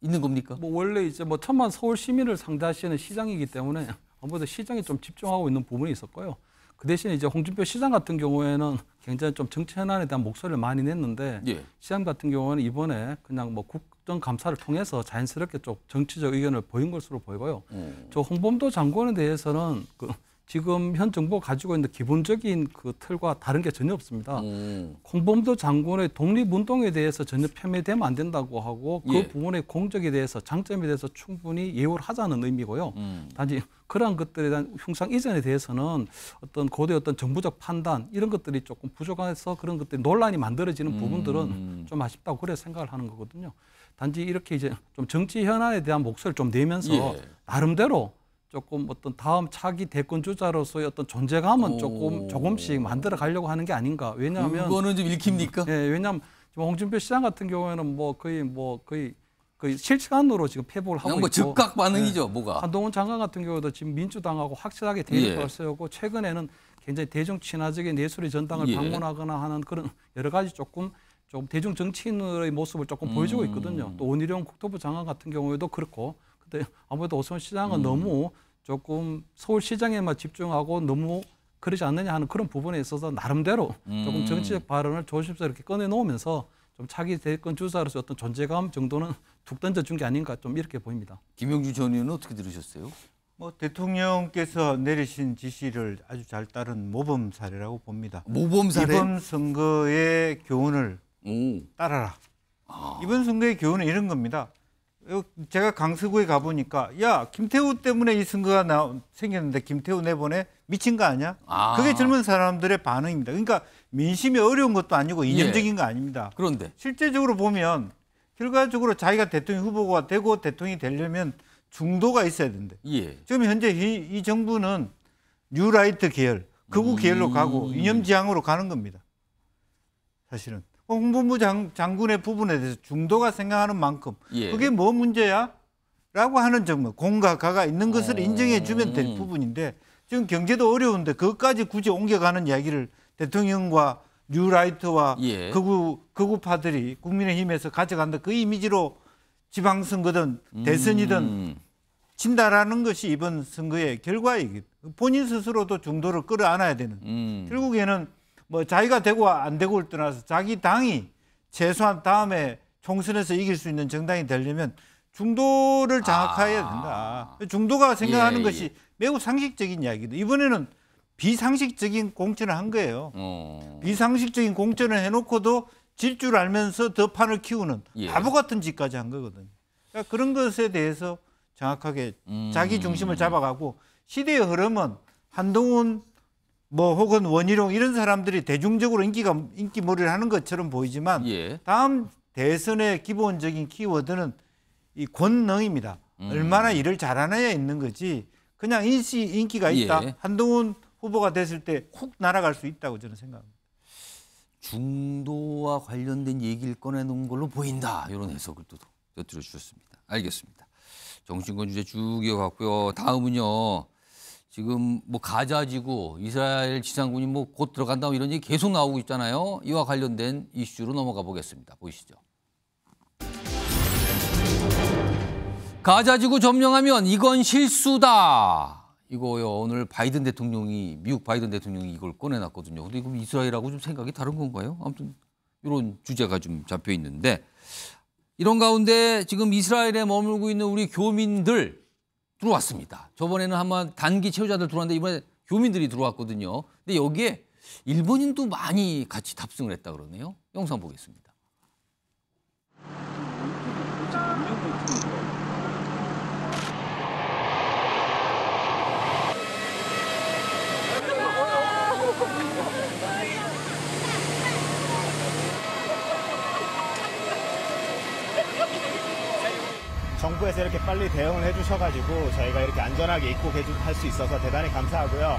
있는 겁니까? 뭐 원래 이제 뭐 천만 서울 시민을 상대하시는 시장이기 때문에 아무래도 시장에 좀 집중하고 있는 부분이 있었고요. 그 대신에 이제 홍준표 시장 같은 경우에는 굉장히 좀 정치 현안에 대한 목소리를 많이 냈는데 예. 시장 같은 경우는 이번에 그냥 뭐 국정 감사를 통해서 자연스럽게 좀 정치적 의견을 보인 것으로 보이고요. 음. 저 홍범도 장관에 대해서는 그 지금 현 정부가 가지고 있는 기본적인 그 틀과 다른 게 전혀 없습니다. 음. 공범도 장군의 독립운동에 대해서 전혀 폄훼되면 안 된다고 하고 그 예. 부분의 공적에 대해서 장점에 대해서 충분히 예우를 하자는 의미고요. 음. 단지 그러 것들에 대한 흉상 이전에 대해서는 어떤 고대 어떤 정부적 판단 이런 것들이 조금 부족해서 그런 것들이 논란이 만들어지는 음. 부분들은 좀 아쉽다고 그래 생각을 하는 거거든요. 단지 이렇게 이제 좀 정치 현안에 대한 목소리를 좀 내면서 예. 나름대로 조금 어떤 다음 차기 대권 주자로서의 어떤 존재감은 오. 조금 조금씩 만들어 가려고 하는 게 아닌가. 왜냐하면 그거는 좀 읽힙니까? 음, 예, 왜냐하면 지금 홍준표 시장 같은 경우에는 뭐 거의 뭐 거의 그 실시간으로 지금 폐복을 하고 뭐 있고 즉각 반응이죠, 네. 뭐가. 한동훈 장관 같은 경우도 지금 민주당하고 확실하게 대립을 예. 세우고 최근에는 굉장히 대중 친화적인 내수리 전당을 예. 방문하거나 하는 그런 여러 가지 조금 좀 대중 정치인의 모습을 조금 보여주고 음. 있거든요. 또 원희룡 국토부 장관 같은 경우에도 그렇고, 근데 아무래도 오훈 시장은 음. 너무 조금 서울시장에만 집중하고 너무 그러지 않느냐 하는 그런 부분에 있어서 나름대로 음. 조금 정치적 발언을 조심스럽게 꺼내놓으면서 좀 차기 대권 주자로서 어떤 존재감 정도는 툭 던져준 게 아닌가 좀 이렇게 보입니다. 김영주 전 의원은 어떻게 들으셨어요? 뭐 대통령께서 내리신 지시를 아주 잘 따른 모범 사례라고 봅니다. 모범 사례? 이번 선거의 교훈을 오. 따라라. 아. 이번 선거의 교훈은 이런 겁니다. 제가 강서구에 가보니까 야 김태우 때문에 이 선거가 나, 생겼는데 김태우 내보내 미친 거 아니야? 아. 그게 젊은 사람들의 반응입니다. 그러니까 민심이 어려운 것도 아니고 예. 이념적인 예. 거 아닙니다. 그런데 실제적으로 보면 결과적으로 자기가 대통령 후보가 되고 대통령이 되려면 중도가 있어야 된대. 예. 지금 현재 이, 이 정부는 뉴라이트 계열, 극우 음. 계열로 가고 음. 이념 지향으로 가는 겁니다. 사실은. 홍본부 장, 군의 부분에 대해서 중도가 생각하는 만큼 예. 그게 뭐 문제야? 라고 하는 정말 공과 가가 있는 것을 인정해 주면 될 음. 부분인데 지금 경제도 어려운데 그것까지 굳이 옮겨가는 이야기를 대통령과 뉴라이트와 예. 극우, 극우파들이 국민의힘에서 가져간다 그 이미지로 지방선거든 음. 대선이든 음. 진다라는 것이 이번 선거의 결과이기 본인 스스로도 중도를 끌어안아야 되는 음. 결국에는 뭐 자기가 되고 안 되고를 떠나서 자기 당이 최소한 다음에 총선에서 이길 수 있는 정당이 되려면 중도를 장악해야 아. 된다. 아. 중도가 생각하는 예, 예 것이 예. 매우 상식적인 이야기다 이번에는 비상식적인 공천을 한 거예요. 어. 비상식적인 공천을 해놓고도 질 줄 알면서 더 판을 키우는 예. 바보 같은 짓까지 한 거거든요. 그러니까 그런 것에 대해서 정확하게 음. 자기 중심을 잡아가고 시대의 흐름은 한동훈 뭐 혹은 원희룡 이런 사람들이 대중적으로 인기가 인기몰이를 하는 것처럼 보이지만 예. 다음 대선의 기본적인 키워드는 이 권능입니다. 음. 얼마나 일을 잘하느냐 있는 거지 그냥 인시 인기가 있다. 예. 한동훈 후보가 됐을 때 훅 날아갈 수 있다고 저는 생각합니다. 중도와 관련된 얘기를 꺼내놓은 걸로 보인다. 이런 해석을 또 곁들여 주셨습니다. 알겠습니다. 정신건 주제 쭉 이어갔고요. 다음은요. 지금 뭐 가자지구 이스라엘 지상군이 뭐 곧 들어간다 이런 얘기 계속 나오고 있잖아요. 이와 관련된 이슈로 넘어가 보겠습니다. 보시죠. 이 가자지구 점령하면 이건 실수다. 이거요 오늘 바이든 대통령이 미국 바이든 대통령이 이걸 꺼내놨거든요. 근데 이거 이스라엘하고 좀 생각이 다른 건가요? 아무튼 이런 주제가 좀 잡혀 있는데 이런 가운데 지금 이스라엘에 머물고 있는 우리 교민들 들어왔습니다. 저번에는 한번 단기 체류자들 들어왔는데 이번에 교민들이 들어왔거든요. 근데 여기에 일본인도 많이 같이 탑승을 했다 그러네요. 영상 보겠습니다. 정부에서 이렇게 빨리 대응을 해주셔가지고 저희가 이렇게 안전하게 입국할 수 있어서 대단히 감사하고요.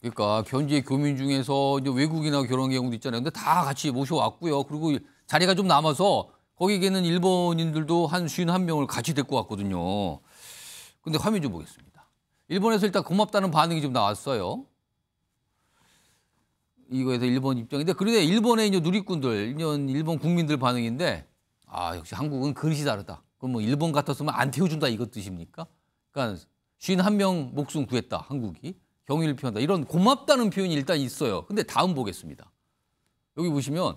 그러니까 현지 교민 중에서 이제 외국이나고결혼 경우도 있잖아요. 근데 다 같이 모셔왔고요. 그리고 자리가 좀 남아서 거기 계는 일본인들도 한5한명을 같이 데리고 왔거든요. 근데 화면 좀 보겠습니다. 일본에서 일단 고맙다는 반응이 좀 나왔어요. 이거에서 일본 입장인데 그런데 일본의 이제 누리꾼들, 일본 국민들 반응인데 아 역시 한국은 그릇이 다르다. 그럼 뭐 일본 같았으면 안 태워준다 이것 뜻입니까? 그러니까 쉰한명 목숨 구했다 한국이 경의를 표한다 이런 고맙다는 표현이 일단 있어요. 근데 다음 보겠습니다. 여기 보시면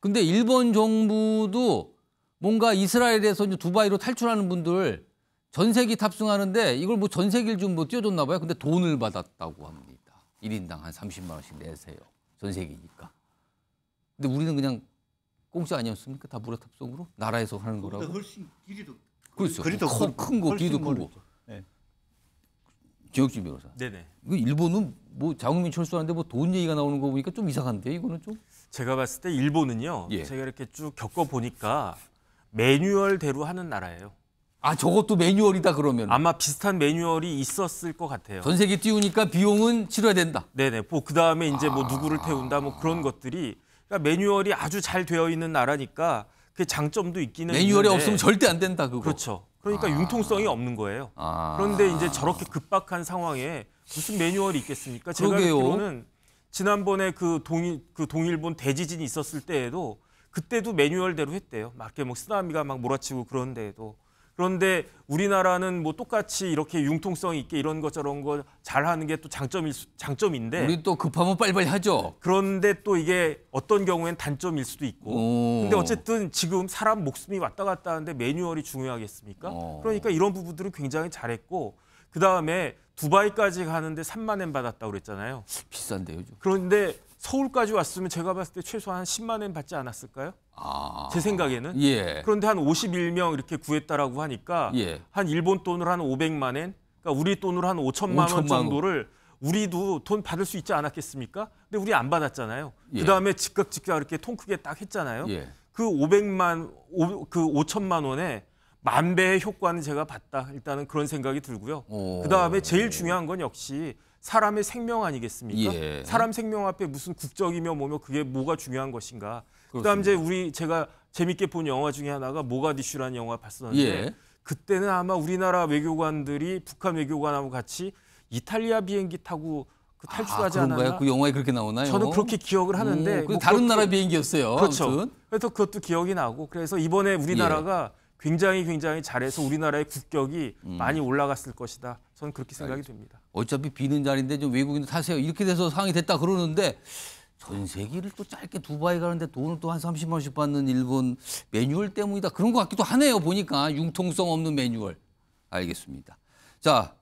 근데 일본 정부도 뭔가 이스라엘에서 이제 두바이로 탈출하는 분들 전세기 탑승하는데 이걸 뭐 전세기를 좀 뭐 띄워줬나 봐요. 근데 돈을 받았다고 합니다. 1인당한 30만 원씩 내세요. 전세기니까. 근데 우리는 그냥 공시 아니었습니까? 다 무료 탑승으로 나라에서 하는 거라고. 훨씬 길이도 그렇죠. 거리도 큰, 큰 거, 길이도 크고. 네. 지역주 변호사. 네네. 그 일본은 뭐 자국민 철수하는데 뭐 돈 얘기가 나오는 거 보니까 좀이상한데 이거는 좀. 제가 봤을 때 일본은요. 예. 제가 이렇게 쭉 겪어 보니까 매뉴얼대로 하는 나라예요. 아 저것도 매뉴얼이다 그러면 아마 비슷한 매뉴얼이 있었을 것 같아요. 전 세계 띄우니까 비용은 치러야 된다. 네네. 뭐그 다음에 이제 뭐 아. 누구를 태운다 뭐 그런 것들이 그러니까 매뉴얼이 아주 잘 되어 있는 나라니까 그 장점도 있기는 매뉴얼이 있는데. 없으면 절대 안 된다 그거. 그렇죠. 그러니까 아. 융통성이 없는 거예요. 아. 그런데 이제 저렇게 급박한 상황에 무슨 매뉴얼이 있겠습니까? 제가 보기로는 지난번에 그 동일 그 동일본 대지진이 있었을 때에도 그때도 매뉴얼대로 했대요. 막 이렇게 뭐 쓰나미가 막 몰아치고 그런 데에도 그런데 우리나라는 뭐 똑같이 이렇게 융통성 있게 이런 것 저런 거 잘하는 게 또 장점일 수, 장점인데 우리 또 급하면 빨리빨리 하죠. 그런데 또 이게 어떤 경우엔 단점일 수도 있고. 오. 근데 어쨌든 지금 사람 목숨이 왔다 갔다 하는데 매뉴얼이 중요하겠습니까? 오. 어. 그러니까 이런 부분들은 굉장히 잘했고 그 다음에 두바이까지 가는데 3만 엔 받았다고 그랬잖아요. 비싼데요. 좀. 그런데 서울까지 왔으면 제가 봤을 때 최소한 10만 엔 받지 않았을까요? 아... 제 생각에는. 예. 그런데 한 51명 이렇게 구했다라고 하니까 예. 한 일본 돈으로 한 500만 엔, 그러니까 우리 돈으로 한 5천만 5만원 정도를 우리도 돈 받을 수 있지 않았겠습니까? 근데 우리 안 받았잖아요. 예. 그다음에 즉각 즉각 이렇게 통 크게 딱 했잖아요. 예. 그 500만 오, 그 5천만 원에 만 배의 효과는 제가 봤다. 일단은 그런 생각이 들고요. 그 다음에 제일 중요한 건 역시 사람의 생명 아니겠습니까? 예. 사람 생명 앞에 무슨 국적이며 뭐며 그게 뭐가 중요한 것인가? 그다 그다음 이제 우리 제가 재밌게 본 영화 중에 하나가 모가디슈라는 영화 봤었는데 예. 그때는 아마 우리나라 외교관들이 북한 외교관하고 같이 이탈리아 비행기 타고 그 아, 탈출하지 아, 않았나? 그 영화에 그렇게 나오나요? 저는 그렇게 기억을 하는데 음, 뭐 다른 그것도, 나라 비행기였어요. 그렇죠. 아무튼. 그래서 그것도 기억이 나고 그래서 이번에 우리나라가 예. 굉장히 굉장히 잘해서 우리나라의 국격이 음. 많이 올라갔을 것이다. 저는 그렇게 생각이 됩니다 어차피 비는 자리인데 좀 외국인도 타세요. 이렇게 돼서 상이 황 됐다 그러는데 전세계를또 짧게 두바이 가는데 돈을 또 한 30만 원씩 받는 일본 매뉴얼 때문이다. 그런 것 같기도 하네요. 보니까 융통성 없는 매뉴얼. 알겠습니다. 자,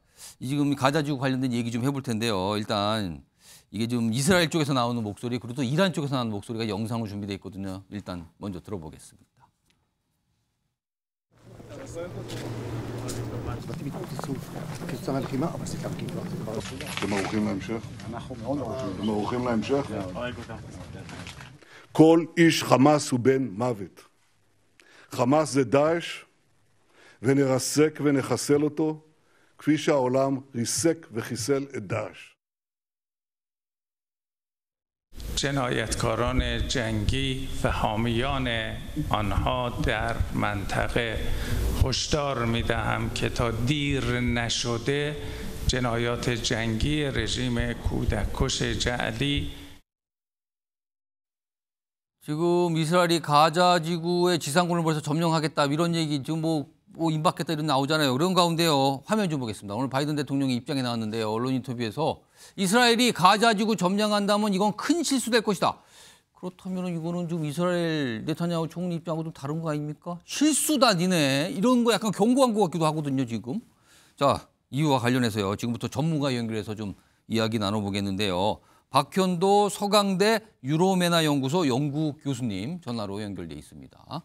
지금 가자지구 관련된 얘기 좀 해볼 텐데요. 일단 이게 좀 이스라엘 쪽에서 나오는 목소리 그리고 또 이란 쪽에서 나오는 목소리가 영상으로 준비되어 있거든요. 일단 먼저 들어보겠습니다. הצוותים התפוצצו כתוצאה כן, מהלחימה, אבל זה גם כאילו, זה כבר... אתם ערוכים להמשך? אנחנו מאוד ערוכים להמשך? כן. כל איש חמאס הוא בן מוות. חמאס זה דאעש, ונרסק ונחסל אותו, כפי שהעולם ריסק וחיסל את דאעש. جنایتکاران جنگی و حامیان آنها در منطقه هشدار می دهم که تا دیر نشده جنایات جنگی رژیم کودکش جعلی 지금 이스라엘이 가자 지구의 지상군을 벌써 점령하겠다 이런 얘기 지금 뭐, 뭐 임박했다 이런 나오잖아요. 그런 가운데요. 화면 좀 보겠습니다. 오늘 바이든 대통령이 입장에 나왔는데요. 언론 인터뷰에서 이스라엘이 가자지구 점령한다면 이건 큰 실수될 것이다. 그렇다면 이거는 좀 이스라엘 네타냐후 총리 입장하고 좀 다른 거 아닙니까? 실수다 니네 이런 거 약간 경고한 것 같기도 하거든요 지금. 자 이유와 관련해서요 지금부터 전문가 연결해서 좀 이야기 나눠보겠는데요. 박현도 서강대 유로메나 연구소 연구 교수님 전화로 연결돼 있습니다.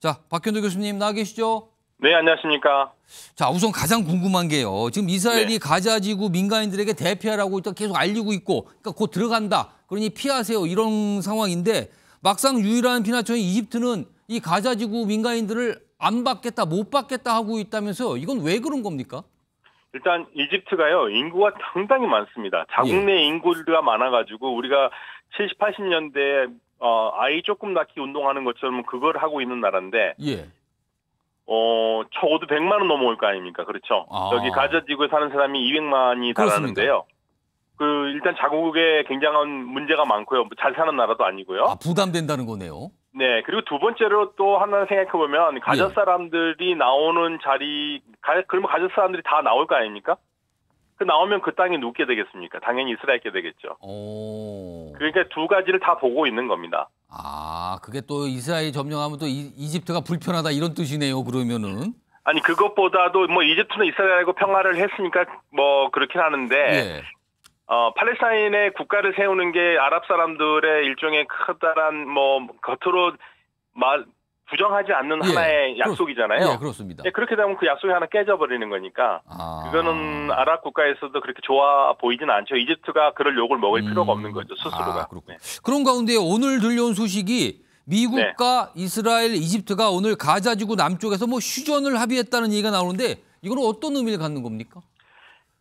자 박현도 교수님 나 계시죠? 네, 안녕하십니까. 자, 우선 가장 궁금한 게요. 지금 이스라엘이 네. 가자 지구 민간인들에게 대피하라고 계속 알리고 있고, 그러니까 곧 들어간다. 그러니 피하세요. 이런 상황인데 막상 유일한 피나처인 이집트는 이 가자 지구 민간인들을 안 받겠다, 못 받겠다 하고 있다면서요. 이건 왜 그런 겁니까? 일단 이집트가요 인구가 상당히 많습니다. 자국 내 예. 인구가 들 많아가지고 우리가 70, 80년대 어, 아이 조금 낳기 운동하는 것처럼 그걸 하고 있는 나라인데 예. 어, 적어도 100만 원 넘어올 거 아닙니까? 그렇죠. 아. 여기 가자지구에 사는 사람이 200만이 달하는데요. 그 일단 자국에 굉장한 문제가 많고요. 뭐 잘 사는 나라도 아니고요. 아, 부담된다는 거네요. 네. 그리고 두 번째로 또 하나 생각해 보면 가자 예. 사람들이 예. 나오는 자리 가, 그러면 가자 사람들이 다 나올 거 아닙니까? 그 나오면 그땅이 눕게 되겠습니까? 당연히 이스라엘게 되겠죠. 오. 그러니까 두 가지를 다 보고 있는 겁니다. 아, 그게 또 이스라엘 점령하면 또 이, 이 집트가 불편하다 이런 뜻이네요. 그러면은. 아니 그것보다도 뭐 이집트는 이스라엘하고 평화를 했으니까 뭐 그렇긴 하는데 예. 어, 팔레스타인의 국가를 세우는 게 아랍 사람들의 일종의 커다란 뭐 겉으로 말 부정하지 않는 예, 하나의 약속이잖아요. 그렇, 예, 그렇습니다. 예, 그렇게 되면 그 약속이 하나 깨져버리는 거니까 아... 그거는 아랍 국가에서도 그렇게 좋아 보이진 않죠. 이집트가 그럴 욕을 먹을 음... 필요가 없는 거죠 스스로가. 아, 그렇군. 네. 그런 가운데 오늘 들려온 소식이 미국과 네. 이스라엘, 이집트가 오늘 가자지구 남쪽에서 뭐 휴전을 합의했다는 얘기가 나오는데 이건 어떤 의미를 갖는 겁니까?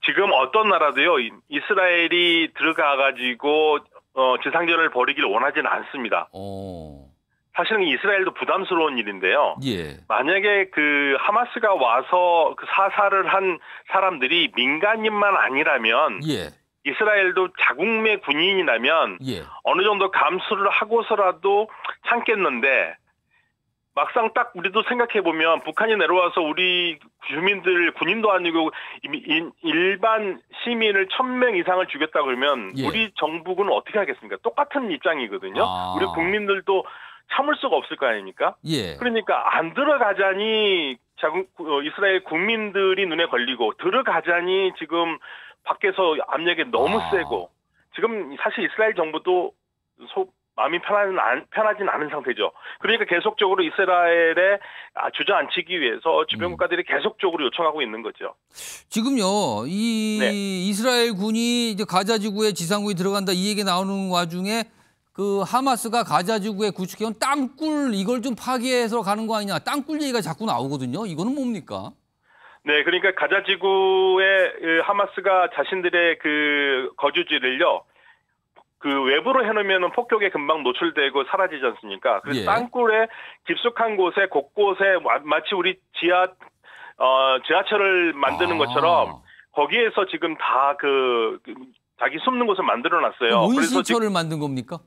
지금 어떤 나라도요 이스라엘이 들어가 가지고 어, 지상전을 벌이기를 원하지는 않습니다. 오... 어. 사실은 이스라엘도 부담스러운 일인데요. 예. 만약에 그 하마스가 와서 그 사살을 한 사람들이 민간인만 아니라면 예. 이스라엘도 자국내 군인이라면 예. 어느 정도 감수를 하고서라도 참겠는데 막상 딱 우리도 생각해 보면 북한이 내려와서 우리 주민들 군인도 아니고 일반 시민을 천 명 이상을 죽였다 그러면 예. 우리 정부군 어떻게 하겠습니까? 똑같은 입장이거든요. 아. 우리 국민들도 참을 수가 없을 거 아닙니까? 예. 그러니까 안 들어가자니 자국 어, 이스라엘 국민들이 눈에 걸리고 들어가자니 지금 밖에서 압력이 너무 아. 세고 지금 사실 이스라엘 정부도 소, 마음이 편하진, 안, 편하진 않은 상태죠. 그러니까 계속적으로 이스라엘에 아, 주저앉히기 위해서 주변 음. 국가들이 계속적으로 요청하고 있는 거죠. 지금요, 이 네. 이스라엘 군이 이제 가자 지구에 지상군이 들어간다 이 얘기 나오는 와중에 그 하마스가 가자 지구에 구축해온 땅굴 이걸 좀 파괴해서 가는 거 아니냐 땅굴 얘기가 자꾸 나오거든요. 이거는 뭡니까? 네, 그러니까 가자 지구에 그 하마스가 자신들의 그 거주지를요. 그 외부로 해놓으면 폭격에 금방 노출되고 사라지지 않습니까? 그래서 예. 땅굴에 깊숙한 곳에 곳곳에 마치 우리 지하 어 지하철을 만드는 아. 것처럼 거기에서 지금 다 그 자기 숨는 곳을 만들어놨어요. 그래서 처를 만든 겁니까?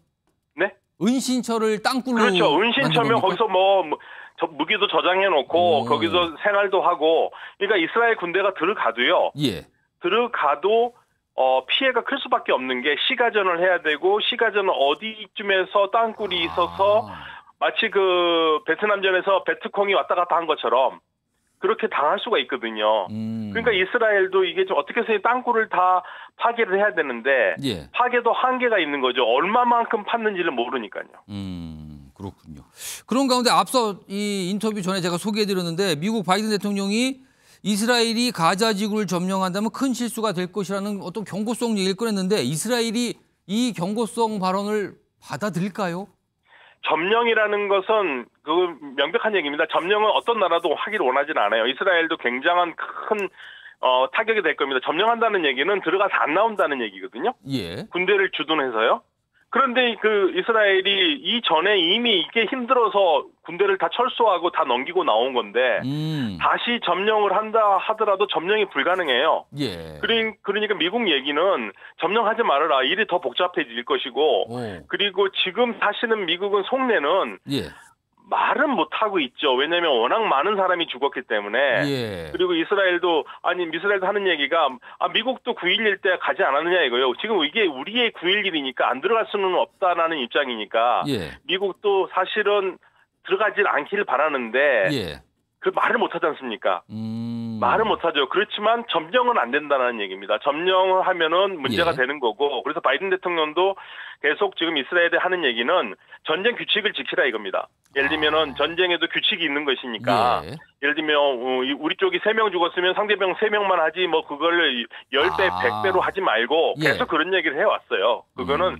은신처를 땅굴로 그렇죠. 은신처면 거기서 뭐, 뭐 저, 무기도 저장해 놓고 음. 거기서 생활도 하고 그러니까 이스라엘 군대가 들어가도요. 예. 들어가도 어, 피해가 클 수밖에 없는 게 시가전을 해야 되고 시가전은 어디쯤에서 땅굴이 아. 있어서 마치 그 베트남전에서 베트콩이 왔다 갔다 한 것처럼 그렇게 당할 수가 있거든요. 음. 그러니까 이스라엘도 이게 좀 어떻게 해서 땅굴을 다 파괴를 해야 되는데 예. 파괴도 한계가 있는 거죠. 얼마만큼 팠는지를 모르니까요. 음, 그렇군요. 그런 가운데 앞서 이 인터뷰 전에 제가 소개해드렸는데 미국 바이든 대통령이 이스라엘이 가자 지구를 점령한다면 큰 실수가 될 것이라는 어떤 경고성 얘기를 꺼냈는데 이스라엘이 이 경고성 발언을 받아들일까요? 점령이라는 것은 그 명백한 얘기입니다. 점령은 어떤 나라도 하기를 원하진 않아요. 이스라엘도 굉장한 큰 어, 타격이 될 겁니다. 점령한다는 얘기는 들어가서 안 나온다는 얘기거든요. 예. 군대를 주둔해서요. 그런데 그 이스라엘이 이전에 이미 이게 힘들어서 군대를 다 철수하고 다 넘기고 나온 건데 음. 다시 점령을 한다 하더라도 점령이 불가능해요. 예. 그러니, 그러니까 미국 얘기는 점령하지 말아라. 일이 더 복잡해질 것이고 오. 그리고 지금 사실은 미국은 속내는 예. 말은 못하고 있죠. 왜냐하면 워낙 많은 사람이 죽었기 때문에. 예. 그리고 이스라엘도 아니 이스라엘도 하는 얘기가 아 미국도 9.11 때 가지 않았느냐 이거예요. 지금 이게 우리의 9.11이니까 안 들어갈 수는 없다라는 입장이니까 예. 미국도 사실은 들어가질 않기를 바라는데 예. 그 말을 못하지 않습니까? 음... 말을 못하죠. 그렇지만 점령은 안 된다는 얘기입니다. 점령을 하면은 문제가 예. 되는 거고 그래서 바이든 대통령도 계속 지금 이스라엘에 하는 얘기는 전쟁 규칙을 지키라 이겁니다. 예를 들면은 아. 전쟁에도 규칙이 있는 것이니까 예. 예를 들면 어, 우리 쪽이 세 명 죽었으면 상대방 세명만 하지 뭐 그걸 1 0배1 0 0배로 하지 말고 예. 계속 예. 그런 얘기를 해왔어요. 그거는 음...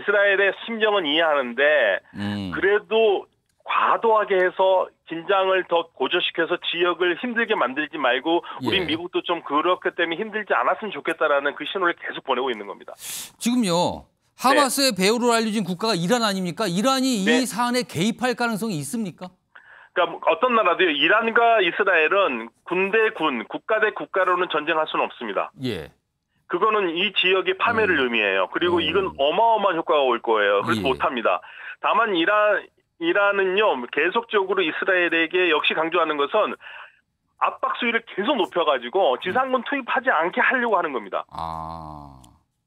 이스라엘의 심정은 이해하는데 음. 그래도 과도하게 해서 긴장을 더 고조시켜서 지역을 힘들게 만들지 말고 우리 예. 미국도 좀 그렇기 때문에 힘들지 않았으면 좋겠다라는 그 신호를 계속 보내고 있는 겁니다. 지금요. 하마스의 네. 배후로 알려진 국가가 이란 아닙니까? 이란이 네. 이 사안에 개입할 가능성이 있습니까? 그러니까 뭐 어떤 나라도 이란과 이스라엘은 군대 군, 국가 대 국가로는 전쟁할 수는 없습니다. 예. 그거는 이 지역의 파멸을 음. 의미해요. 그리고 음. 이건 어마어마한 효과가 올 거예요. 그래서 예. 못합니다. 다만 이란 이란은요 계속적으로 이스라엘에게 역시 강조하는 것은 압박 수위를 계속 높여가지고 지상군 투입하지 않게 하려고 하는 겁니다. 아.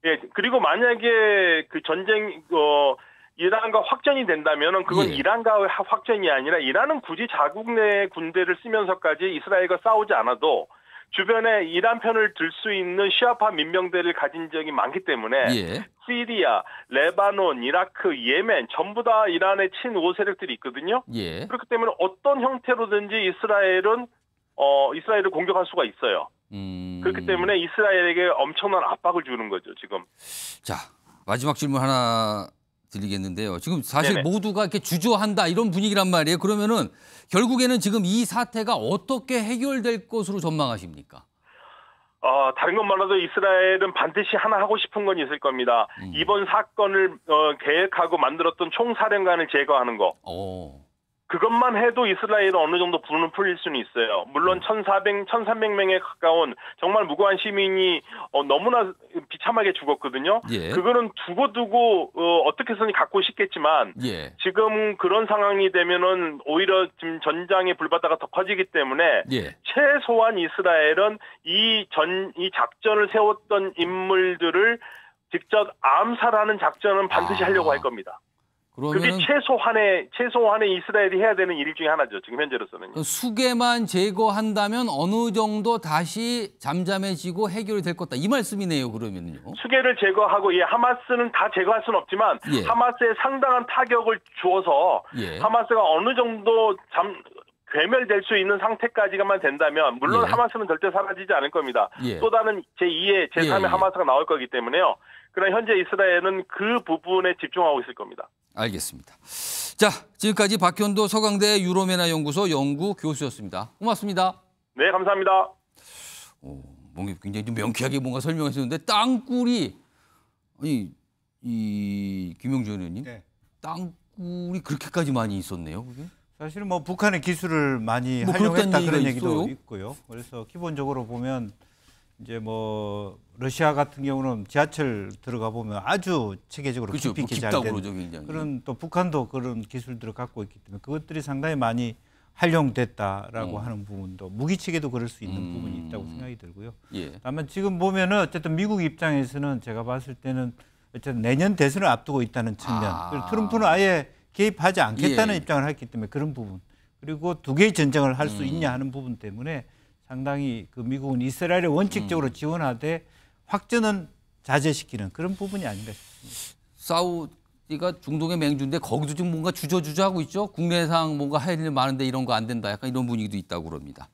예, 그리고 만약에 그 전쟁, 어, 이란과 확전이 된다면은 그건 예. 이란과 의 확전이 아니라 이란은 굳이 자국 내 군대를 쓰면서까지 이스라엘과 싸우지 않아도 주변에 이란 편을 들 수 있는 시아파 민병대를 가진 지역이 많기 때문에 예. 시리아, 레바논, 이라크, 예멘 전부 다 이란의 친우 세력들이 있거든요. 예. 그렇기 때문에 어떤 형태로든지 이스라엘은 어 이스라엘을 공격할 수가 있어요. 음... 그렇기 때문에 이스라엘에게 엄청난 압박을 주는 거죠 지금. 자 마지막 질문 하나 드리겠는데요. 지금 사실 네네. 모두가 이렇게 주저한다 이런 분위기란 말이에요. 그러면은 결국에는 지금 이 사태가 어떻게 해결될 것으로 전망하십니까? 어, 다른 것말으로도 이스라엘은 반드시 하나 하고 싶은 건 있을 겁니다. 음. 이번 사건을 어, 계획하고 만들었던 총사령관을 제거하는 거. 오. 그것만 해도 이스라엘은 어느 정도 분은 풀릴 수는 있어요. 물론 1,400, 1,300명에 가까운 정말 무고한 시민이 어, 너무나 비참하게 죽었거든요. 예. 그거는 두고두고 어, 떻게 해서든 갖고 싶겠지만 예. 지금 그런 상황이 되면은 오히려 지금 전장의 불바다가 더 커지기 때문에 예. 최소한 이스라엘은 이 전 이 작전을 세웠던 인물들을 직접 암살하는 작전은 반드시 아. 하려고 할 겁니다. 그게 최소한의 최소한의 이스라엘이 해야 되는 일 중에 하나죠. 지금 현재로서는 수계만 제거한다면 어느 정도 다시 잠잠해지고 해결이 될 것다. 이 말씀이네요. 그러면요. 수계를 제거하고 예 하마스는 다 제거할 수는 없지만 예. 하마스에 상당한 타격을 주어서 예. 하마스가 어느 정도 잠 괴멸될 수 있는 상태까지만 된다면 물론 예. 하마스는 절대 사라지지 않을 겁니다. 예. 또 다른 제2의 제3의 예, 예. 하마스가 나올 거기 때문에요. 그러나 현재 이스라엘은 그 부분에 집중하고 있을 겁니다. 알겠습니다. 자, 지금까지 박현도 서강대 유로메나 연구소 연구 교수였습니다. 고맙습니다. 네, 감사합니다. 오, 뭔가 굉장히 명쾌하게 뭔가 설명하셨는데 땅굴이 아니 이 김용주 의원님 네. 땅굴이 그렇게까지 많이 있었네요, 그게? 사실은 뭐 북한의 기술을 많이 뭐 활용했다 그런 얘기도 있어요? 있고요. 그래서 기본적으로 보면 이제 뭐 러시아 같은 경우는 지하철 들어가 보면 아주 체계적으로 그렇죠. 깊이 잘된 그런 또 북한도 그런 기술들을 갖고 있기 때문에 그것들이 상당히 많이 활용됐다라고 음. 하는 부분도 무기 체계도 그럴 수 있는 음. 부분이 있다고 생각이 들고요. 예. 다만 지금 보면은 어쨌든 미국 입장에서는 제가 봤을 때는 어쨌든 내년 대선을 앞두고 있다는 측면. 아. 트럼프는 아예 개입하지 않겠다는 예. 입장을 했기 때문에 그런 부분. 그리고 두 개의 전쟁을 할수 음. 있냐 하는 부분 때문에 상당히 그 미국은 이스라엘을 원칙적으로 음. 지원하되 확전은 자제시키는 그런 부분이 아닌가 싶습니다. 사우디가 중동의 맹주인데 거기도 지금 뭔가 주저주저하고 있죠. 국내상 뭔가 할일 많은데 이런 거 안 된다. 약간 이런 분위기도 있다고 그럽니다.